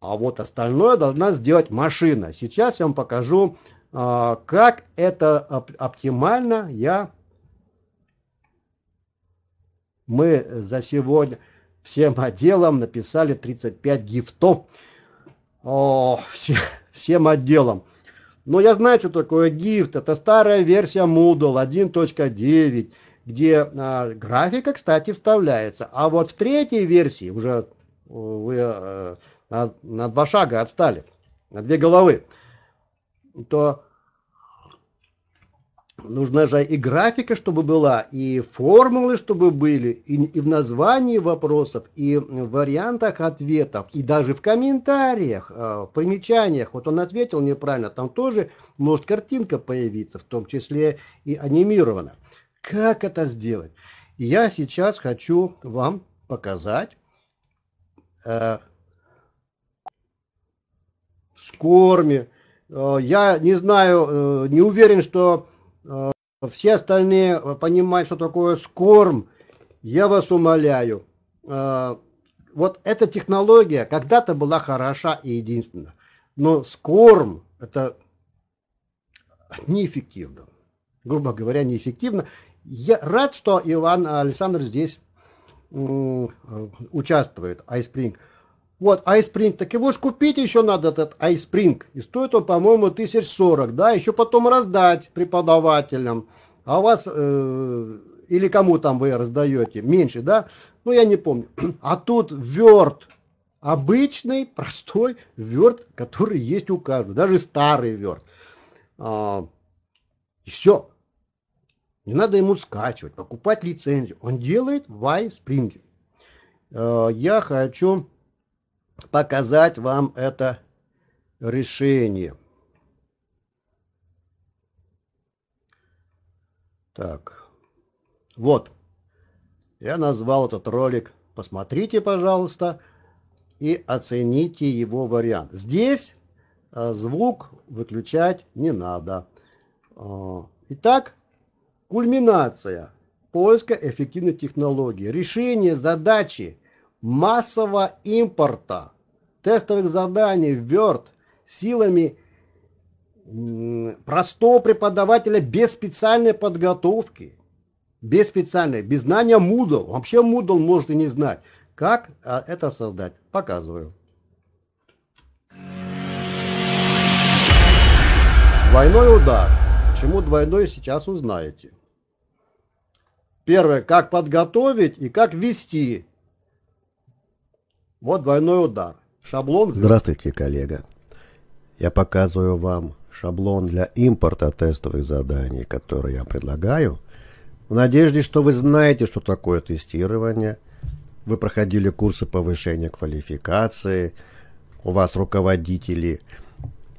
А вот остальное должна сделать машина. Сейчас я вам покажу, а, как это оптимально я мы за сегодня всем отделам написали 35 гифтов. О, все, всем отделам, Но я знаю, что такое гифт. Это старая версия Moodle 1.9, где а, графика, кстати, вставляется. А вот в третьей версии уже э, вы а, на, на два шага отстали, на две головы, то Нужна же и графика, чтобы была, и формулы, чтобы были, и, и в названии вопросов, и в вариантах ответов, и даже в комментариях, э, в примечаниях. Вот он ответил неправильно, там тоже может картинка появиться, в том числе и анимирована. Как это сделать? Я сейчас хочу вам показать э, с корми. Э, я не знаю, э, не уверен, что Э, все остальные э, понимают, что такое скорм, я вас умоляю. Э, вот эта технология когда-то была хороша и единственна. Но скорм это неэффективно. Грубо говоря, неэффективно. Я рад, что Иван Александр здесь участвует, Айспринг. Spring. Вот, айспринг. Так его же купить еще надо, этот айспринг. И стоит он, по-моему, тысяч сорок, да, еще потом раздать преподавателям. А у вас, э, или кому там вы раздаете, меньше, да? Ну, я не помню. А тут верт, обычный, простой верт, который есть у каждого, даже старый верт. А, и все. Не надо ему скачивать, покупать лицензию. Он делает в iSpring. А, э, я хочу показать вам это решение. Так, вот, я назвал этот ролик «Посмотрите, пожалуйста», и оцените его вариант. Здесь э, звук выключать не надо. Э, итак, кульминация поиска эффективной технологии, решение задачи – массового импорта тестовых заданий в Word силами простого преподавателя без специальной подготовки, без специальной, без знания Moodle. Вообще Moodle может и не знать. Как а, это создать? Показываю. Двойной удар. Почему двойной, сейчас узнаете. Первое, как подготовить и как вести вот двойной удар. Шаблон... Здравствуйте, коллега. Я показываю вам шаблон для импорта тестовых заданий, которые я предлагаю, в надежде, что вы знаете, что такое тестирование, вы проходили курсы повышения квалификации, у вас руководители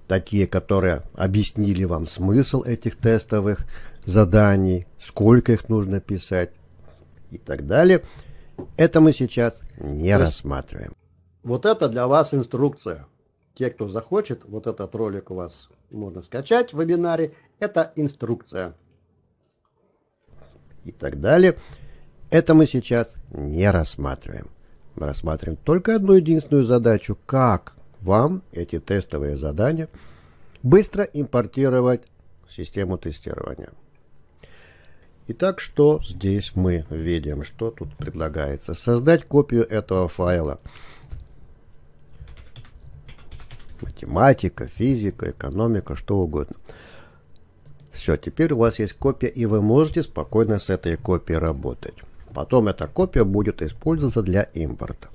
такие, которые объяснили вам смысл этих тестовых заданий, сколько их нужно писать и так далее – это мы сейчас не То рассматриваем. Вот это для вас инструкция. Те, кто захочет, вот этот ролик у вас можно скачать в вебинаре. Это инструкция. И так далее. Это мы сейчас не рассматриваем. Мы рассматриваем только одну единственную задачу. Как вам эти тестовые задания быстро импортировать в систему тестирования. Итак, что здесь мы видим? Что тут предлагается? Создать копию этого файла. Математика, физика, экономика, что угодно. Все, теперь у вас есть копия, и вы можете спокойно с этой копией работать. Потом эта копия будет использоваться для импорта.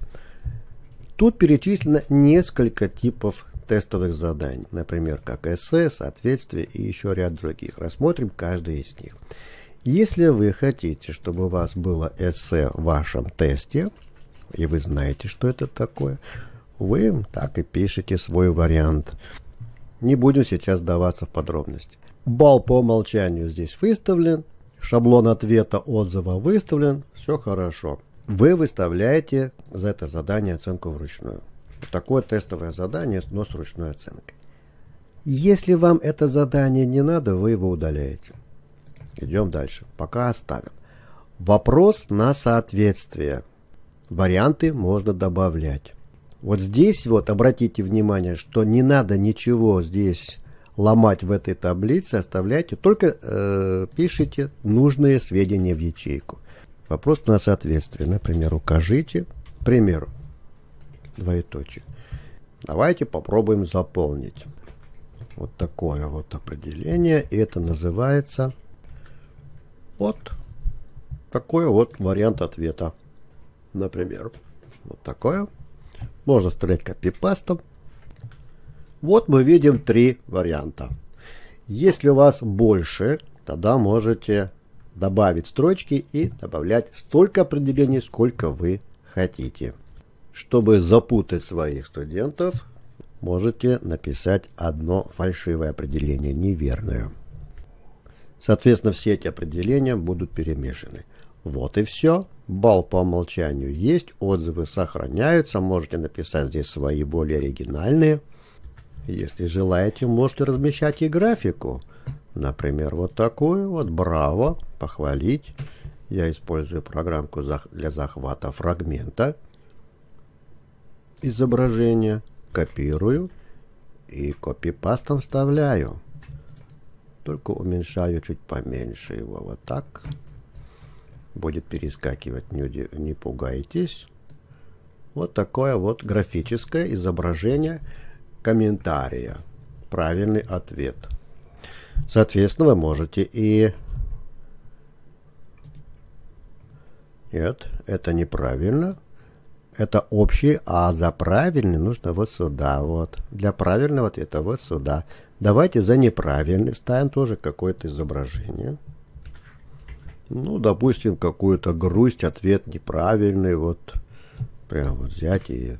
Тут перечислено несколько типов тестовых заданий, например, как эссе, соответствие и еще ряд других. Рассмотрим каждый из них. Если вы хотите, чтобы у вас было эссе в вашем тесте, и вы знаете, что это такое, вы так и пишете свой вариант. Не будем сейчас даваться в подробности. Бал по умолчанию здесь выставлен, шаблон ответа отзыва выставлен, все хорошо. Вы выставляете за это задание оценку вручную. Такое тестовое задание, но с ручной оценкой. Если вам это задание не надо, вы его удаляете. Идем дальше. Пока оставим. Вопрос на соответствие. Варианты можно добавлять. Вот здесь вот обратите внимание, что не надо ничего здесь ломать в этой таблице, оставляйте, только э, пишите нужные сведения в ячейку. Вопрос на соответствие. Например, укажите, к примеру, двоеточие. Давайте попробуем заполнить. Вот такое вот определение. И это называется вот такой вот вариант ответа. Например, вот такое. Можно стрелять копипастом. Вот мы видим три варианта. Если у вас больше, тогда можете добавить строчки и добавлять столько определений, сколько вы хотите. Чтобы запутать своих студентов, можете написать одно фальшивое определение, неверное. Соответственно, все эти определения будут перемешаны. Вот и все. Балл по умолчанию есть, отзывы сохраняются, можете написать здесь свои более оригинальные. Если желаете, можете размещать и графику. Например, вот такую вот, браво, похвалить. Я использую программку для захвата фрагмента изображения, копирую и копипастом вставляю только уменьшаю чуть поменьше его. Вот так. Будет перескакивать, не, не пугайтесь. Вот такое вот графическое изображение комментария. Правильный ответ. Соответственно, вы можете и... Нет, это неправильно. Это общий, а за правильный нужно вот сюда. Вот. Для правильного ответа вот сюда. Давайте за неправильный ставим тоже какое-то изображение. Ну, допустим, какую-то грусть, ответ неправильный. Вот прямо вот взять и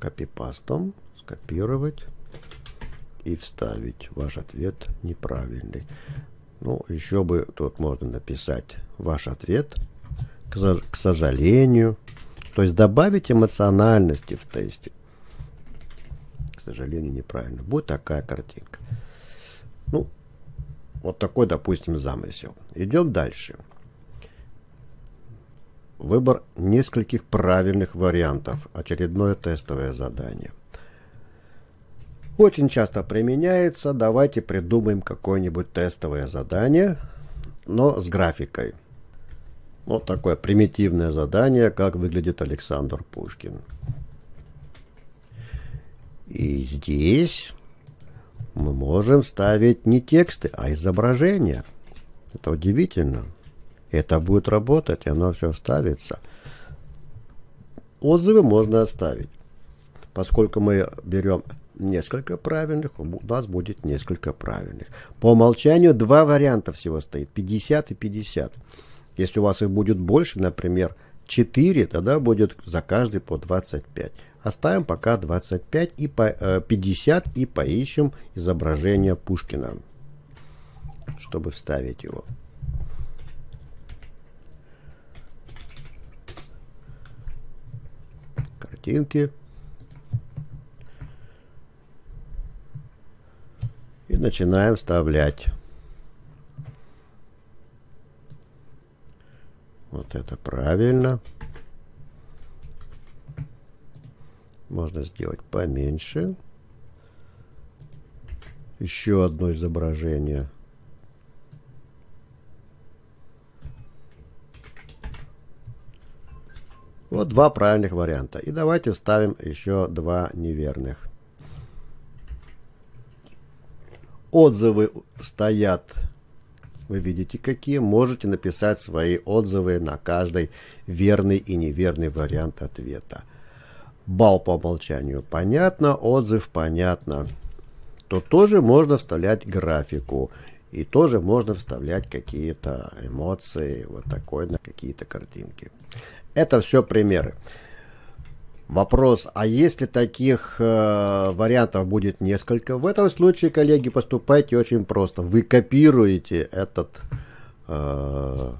копипастом скопировать и вставить. Ваш ответ неправильный. Ну, еще бы тут можно написать ваш ответ, к, сожалению. То есть добавить эмоциональности в тесте сожалению, неправильно. Будет такая картинка. Ну, вот такой, допустим, замысел. Идем дальше. Выбор нескольких правильных вариантов. Очередное тестовое задание. Очень часто применяется. Давайте придумаем какое-нибудь тестовое задание, но с графикой. Вот такое примитивное задание, как выглядит Александр Пушкин. И здесь мы можем ставить не тексты, а изображения. Это удивительно. Это будет работать, и оно все ставится. Отзывы можно оставить. Поскольку мы берем несколько правильных, у нас будет несколько правильных. По умолчанию два варианта всего стоит, 50 и 50. Если у вас их будет больше, например, 4, тогда будет за каждый по 25. Оставим пока 25 и по, э, 50 и поищем изображение Пушкина, чтобы вставить его. Картинки. И начинаем вставлять. Вот это Правильно. Можно сделать поменьше. Еще одно изображение. Вот два правильных варианта. И давайте вставим еще два неверных. Отзывы стоят. Вы видите, какие. Можете написать свои отзывы на каждый верный и неверный вариант ответа. Бал по умолчанию понятно, отзыв понятно. То тоже можно вставлять графику. И тоже можно вставлять какие-то эмоции, вот такой на какие-то картинки. Это все примеры. Вопрос, а если таких э, вариантов будет несколько, в этом случае, коллеги, поступайте очень просто. Вы копируете этот э,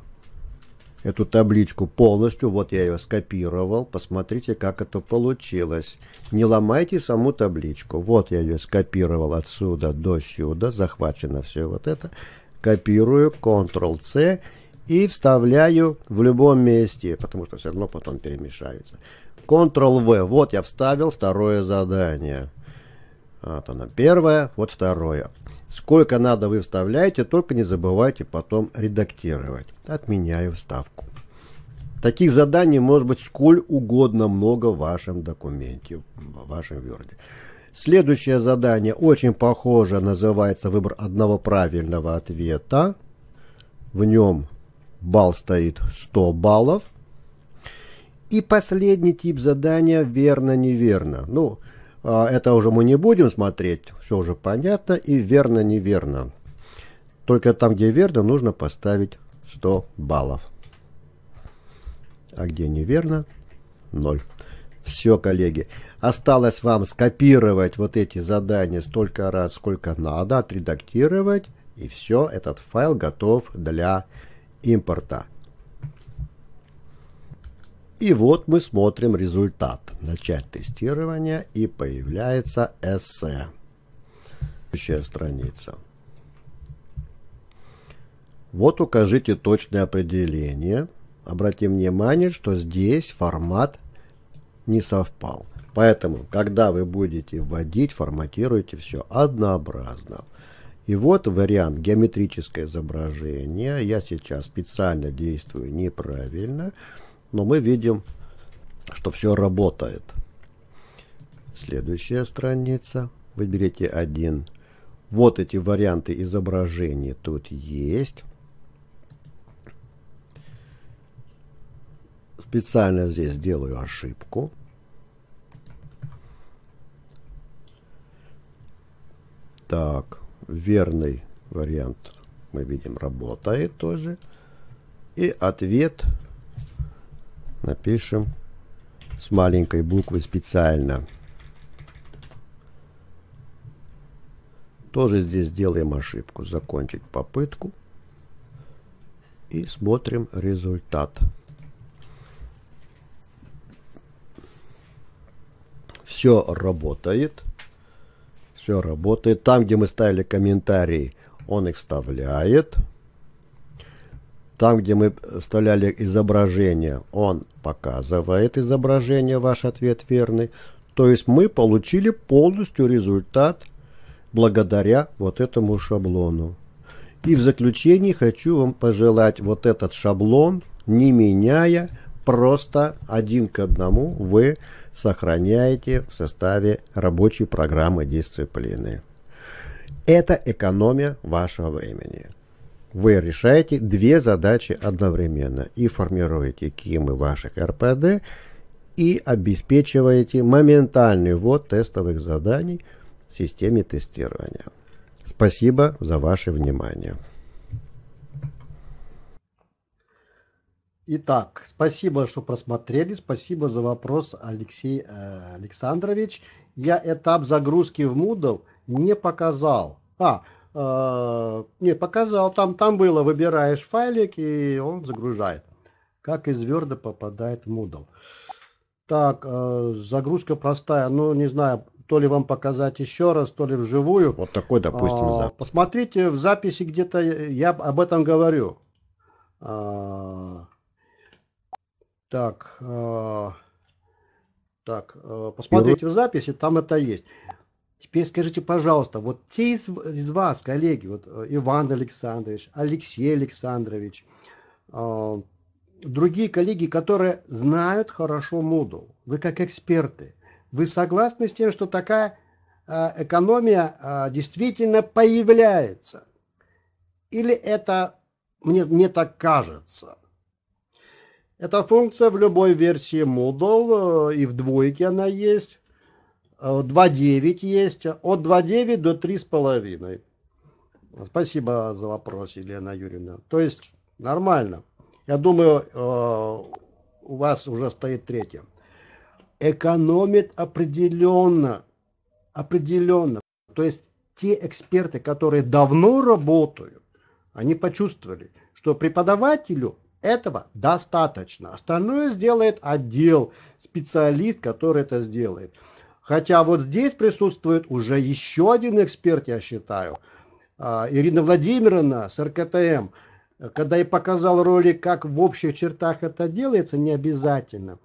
эту табличку полностью. Вот я ее скопировал. Посмотрите, как это получилось. Не ломайте саму табличку. Вот я ее скопировал отсюда до сюда. Захвачено все вот это. Копирую, Ctrl-C и вставляю в любом месте, потому что все равно потом перемешается. Ctrl-V. Вот я вставил второе задание. Вот оно первое, вот второе. Сколько надо вы вставляете, только не забывайте потом редактировать. Отменяю вставку. Таких заданий может быть сколь угодно много в вашем документе, в вашем верде. Следующее задание очень похоже, называется выбор одного правильного ответа. В нем балл стоит 100 баллов. И последний тип задания верно-неверно. Ну, а, это уже мы не будем смотреть, все уже понятно и верно-неверно. Только там, где верно, нужно поставить 100 баллов. А где неверно? 0. Все, коллеги. Осталось вам скопировать вот эти задания столько раз, сколько надо, отредактировать. И все, этот файл готов для импорта. И вот мы смотрим результат. Начать тестирование и появляется эссе. Следующая страница. Вот укажите точное определение. Обратим внимание, что здесь формат не совпал. Поэтому, когда вы будете вводить, форматируйте все однообразно. И вот вариант геометрическое изображение. Я сейчас специально действую неправильно. Неправильно но мы видим, что все работает. Следующая страница. Выберите один. Вот эти варианты изображений тут есть. Специально здесь делаю ошибку. Так, верный вариант мы видим работает тоже. И ответ напишем с маленькой буквы специально. Тоже здесь делаем ошибку. Закончить попытку. И смотрим результат. Все работает. Все работает. Там, где мы ставили комментарии, он их вставляет. Там, где мы вставляли изображение, он показывает изображение, ваш ответ верный. То есть мы получили полностью результат благодаря вот этому шаблону. И в заключении хочу вам пожелать вот этот шаблон, не меняя, просто один к одному вы сохраняете в составе рабочей программы дисциплины. Это экономия вашего времени вы решаете две задачи одновременно и формируете кимы ваших РПД и обеспечиваете моментальный ввод тестовых заданий в системе тестирования. Спасибо за ваше внимание. Итак, спасибо, что просмотрели. Спасибо за вопрос, Алексей э, Александрович. Я этап загрузки в Moodle не показал. А, а, не, показал, там, там было, выбираешь файлик, и он загружает. Как из Word попадает в Moodle. Так, а, загрузка простая, ну, не знаю, то ли вам показать еще раз, то ли вживую. Вот такой, допустим, а, запись. Посмотрите в записи где-то, я об этом говорю. Так, так, посмотрите в записи, там это есть. Теперь скажите, пожалуйста, вот те из, из вас, коллеги, вот э, Иван Александрович, Алексей Александрович, э, другие коллеги, которые знают хорошо Moodle, вы как эксперты, вы согласны с тем, что такая э, экономия э, действительно появляется? Или это мне, мне так кажется? Эта функция в любой версии Moodle, э, и в двойке она есть. 2,9 э, есть, от 2,9 до 3,5. Спасибо за вопрос, Елена Юрьевна. То есть нормально. Я думаю, э, у вас уже стоит третье. Экономит определенно, определенно. То есть те эксперты, которые давно работают, они почувствовали, что преподавателю этого достаточно. Остальное сделает отдел, специалист, который это сделает. Хотя вот здесь присутствует уже еще один эксперт, я считаю, а, Ирина Владимировна с РКТМ, когда я показал ролик, как в общих чертах это делается, не обязательно.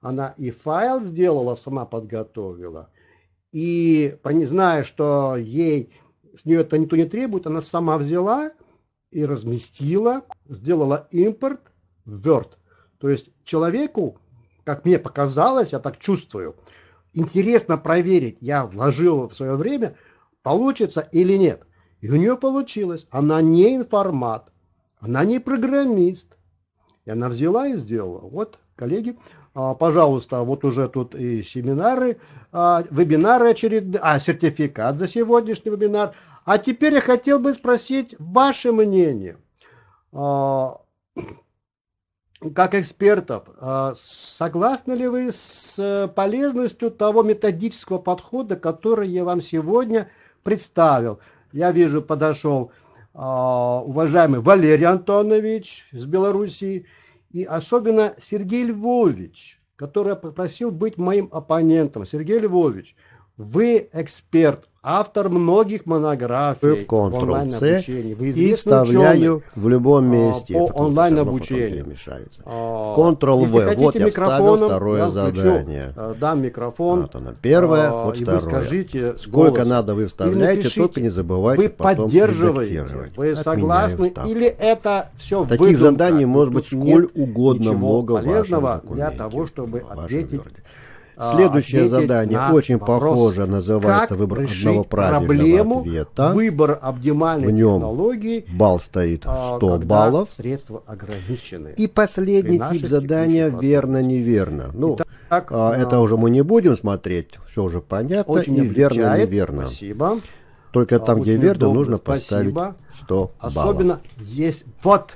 Она и файл сделала, сама подготовила, и зная, что ей с нее это никто не требует, она сама взяла и разместила, сделала импорт в Word. То есть человеку, как мне показалось, я так чувствую – интересно проверить, я вложил в свое время, получится или нет. И у нее получилось. Она не информат, она не программист. И она взяла и сделала. Вот, коллеги, а, пожалуйста, вот уже тут и семинары, а, вебинары очередные, а сертификат за сегодняшний вебинар. А теперь я хотел бы спросить ваше мнение. А, как экспертов, а, согласны ли вы с э, полезностью того методического подхода, который я вам сегодня представил? Я вижу, подошел а, уважаемый Валерий Антонович из Белоруссии и особенно Сергей Львович, который попросил быть моим оппонентом. Сергей Львович, вы эксперт автор многих монографий по онлайн-обучению. И вставляю в любом а, месте. По онлайн-обучению. Ctrl-V. А, вот я вставил второе задание. Э, дам микрофон. Вот оно. Первое, а, вот второе. скажите Сколько надо вы вставляете, только не забывайте вы потом поддерживаете, вы согласны, или это все Таких заданий может быть сколь угодно много в вашем для того, чтобы ответить а, Следующее а, задание на очень вопрос, похоже называется как «Выбор одного правильного проблему, ответа». Выбор оптимальной в нем технологии. балл стоит 100 а, баллов. Средства ограничены. И последний тип задания «Верно-неверно». Ну, Итак, а, это уже мы не будем смотреть, все уже понятно. Очень и «Верно-неверно». Спасибо. Только там, а, где верно, нужно спасибо. поставить 100 баллов. Особенно здесь вот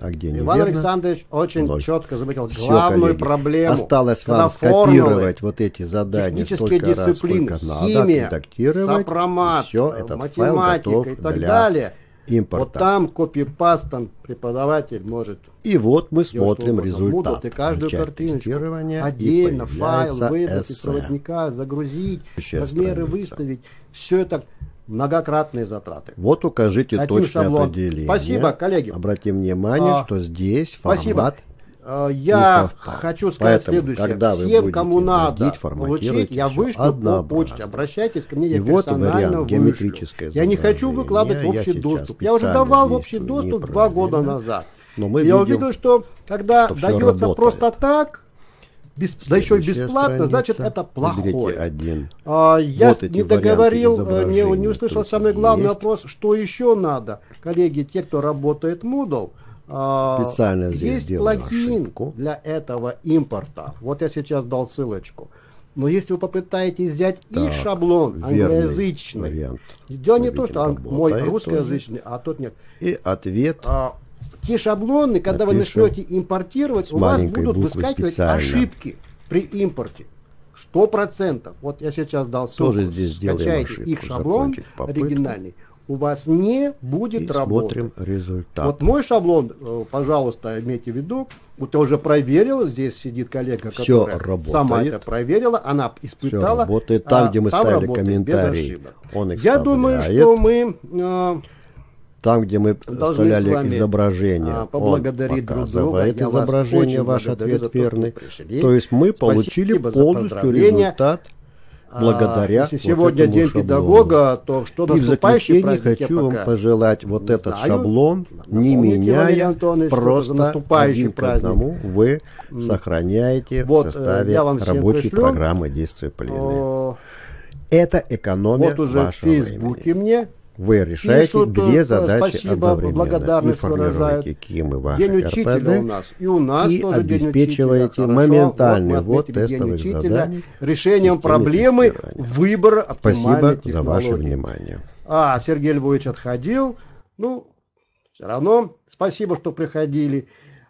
а где Иван неверно. Иван Александрович очень 0. четко заметил Все, главную коллеги, проблему. Осталось вам скопировать вот эти задания столько дисциплины, раз, сколько химия, надо, редактировать. Сопромат, все, этот файл готов и так для далее. Импорта. Вот там копипастом преподаватель может. И вот мы смотрим результат. и каждую картинку отдельно файл выбрать из проводника, загрузить, размеры страница. выставить. Все это многократные затраты. Вот укажите Один точное шаблон. определение. Спасибо, коллеги. Обратим внимание, а, что здесь спасибо. формат а, Я хочу сказать Поэтому, следующее. Когда вы Всем, кому надо получить, я вышлю по почте. Обращайтесь ко мне, я И вот вариант геометрическое Я не хочу выкладывать в общий доступ. Я уже давал в общий доступ два года назад. Но мы я увидел, что когда что дается просто так, Бесп... Да еще и бесплатно, значит это плохое. Один. А, я вот не договорил, э, не, не услышал самый главный есть. вопрос, что еще надо. Коллеги, те, кто работает Moodle, а, Специально здесь есть плагин ошибку. для этого импорта. Вот я сейчас дал ссылочку. Но если вы попытаетесь взять так, и шаблон англоязычный, вариант. дело не то, что ан- мой русскоязычный, тоже. а тот нет. И ответ. А, те шаблоны, когда Напишем вы начнете импортировать, у вас будут выскакивать специально. ошибки при импорте. Сто процентов. Вот я сейчас дал ссылку. Тоже здесь скачайте ошибку, их шаблон оригинальный. У вас не будет и работать. Смотрим результат. Вот мой шаблон, э, пожалуйста, имейте в виду. Вот я уже проверил, здесь сидит коллега, Все которая работает. сама это проверила, она испытала. Все работает там, а, где мы там ставили комментарии. Он их Я вставляет. думаю, что мы э, там, где мы Должны вставляли а, изображение. Поблагодарить он показывает друг друга. изображение, ваш ответ верный. То, есть мы получили полностью результат а, благодаря Если вот сегодня день шаблону. педагога, то что И в заключение хочу вам пожелать вот этот знаю, шаблон, не меняя, Антонович, просто один к одному вы сохраняете вот, в э, составе рабочей пришлю. программы действия плены. О... Это экономия вот уже вашего времени. мне вы решаете что, две э, задачи спасибо, одновременно. И формируете КИМы ваши день РПД, у нас. И, у нас и тоже обеспечиваете моментальный Хорошо, вот, тестовых заданий. Решением проблемы выбора оптимальной Спасибо технологии. за ваше внимание. А, Сергей Львович отходил. Ну, все равно спасибо, что приходили.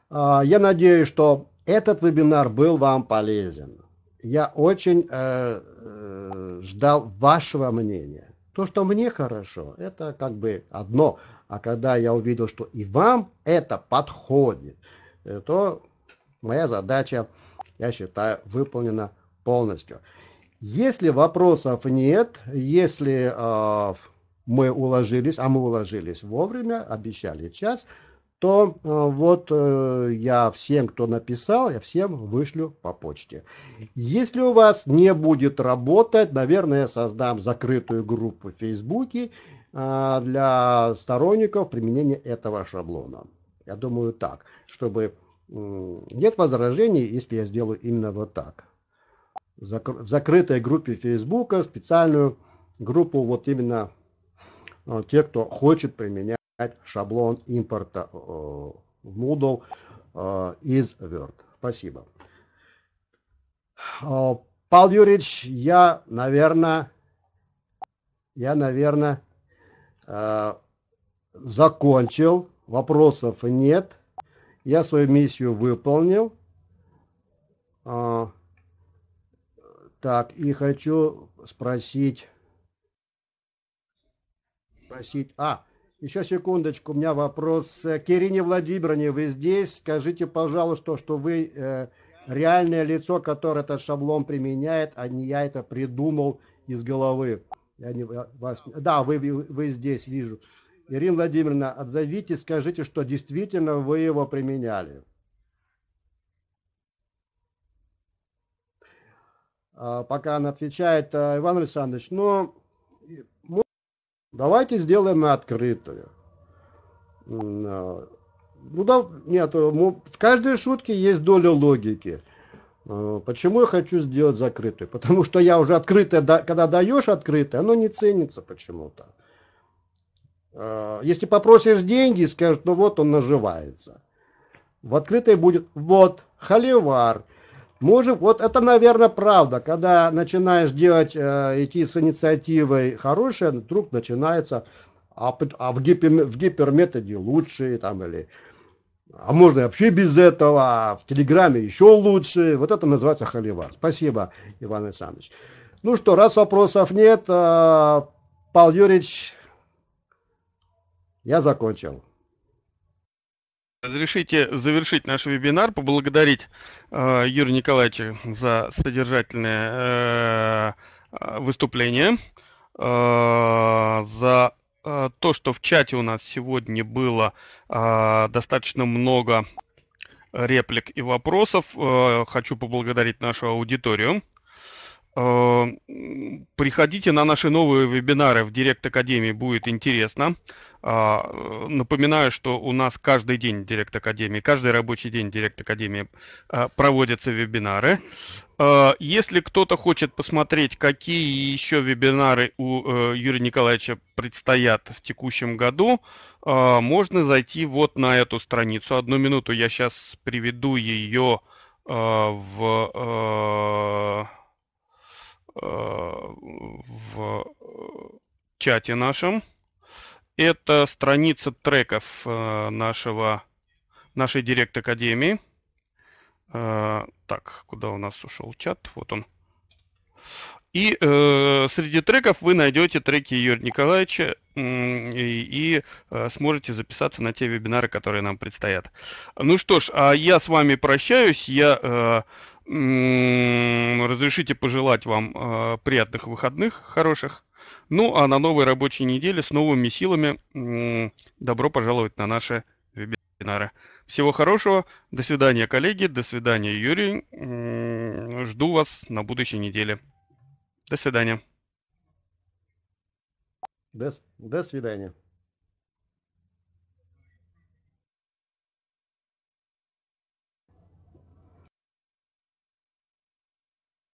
А, я надеюсь, что этот вебинар был вам полезен. Я очень э, э, ждал вашего мнения. То, что мне хорошо, это как бы одно. А когда я увидел, что и вам это подходит, э, то моя задача, я считаю, выполнена полностью. Если вопросов нет, если э, мы уложились, а мы уложились вовремя, обещали час, то э, вот э, я всем, кто написал, я всем вышлю по почте. Если у вас не будет работать, наверное, я создам закрытую группу в Фейсбуке э, для сторонников применения этого шаблона. Я думаю так, чтобы нет возражений, если я сделаю именно вот так. В закрытой группе Фейсбука специальную группу вот именно те, кто хочет применять шаблон импорта в э, Moodle э, из Word. Спасибо. Э, Павел Юрьевич, я, наверное, я, наверное, закончил. Вопросов нет. Я свою миссию выполнил. Так, и хочу спросить, спросить, а, еще секундочку, у меня вопрос. Э, к Ирине Владимировне, вы здесь? Скажите, пожалуйста, что вы э, реальное лицо, которое этот шаблон применяет, а не я это придумал из головы. Я не, вас, да, вы, вы здесь, вижу. Ирина Владимировна, отзовите, скажите, что действительно вы его применяли. А, пока она отвечает, э, Иван Александрович, Но ну, Давайте сделаем открытую. А, ну да, нет, в каждой шутке есть доля логики. А, почему я хочу сделать закрытую? Потому что я уже открытое, когда даешь открытое, оно не ценится почему-то. А, если попросишь деньги, скажут, ну вот он наживается. В открытой будет, вот, холивар – Можем, вот это, наверное, правда. Когда начинаешь делать, э, идти с инициативой хорошее, вдруг начинается, а, а в, гипер, в гиперметоде лучше там или... А можно вообще без этого, а в Телеграме еще лучше. Вот это называется холивар. Спасибо, Иван Александрович. Ну что, раз вопросов нет, э, Павел Юрьевич, я закончил. Разрешите завершить наш вебинар, поблагодарить э, Юрия Николаевича за содержательное э, э, выступление, э, за э, то, что в чате у нас сегодня было э, достаточно много реплик и вопросов. Э, хочу поблагодарить нашу аудиторию. Э, приходите на наши новые вебинары в Директ Академии, будет интересно. А, э, напоминаю, что у нас каждый день Директ Академии, каждый рабочий день Директ Академии а, проводятся вебинары. А, если кто-то хочет посмотреть, какие еще вебинары у э, Юрия Николаевича предстоят в текущем году, можно зайти вот на эту страницу. Одну минуту я сейчас приведу ее в в э, чате нашем. Это страница треков э, нашего, нашей Директ Академии. Э, так, куда у нас ушел чат? Вот он. И э, среди треков вы найдете треки Юрия Николаевича и, и сможете записаться на те вебинары, которые нам предстоят. Ну что ж, а я с вами прощаюсь. Я э, Разрешите пожелать вам э, приятных выходных, хороших. Ну, а на новой рабочей неделе с новыми силами добро пожаловать на наши вебинары. Всего хорошего. До свидания, коллеги. До свидания, Юрий. Жду вас на будущей неделе. До свидания. До, до свидания.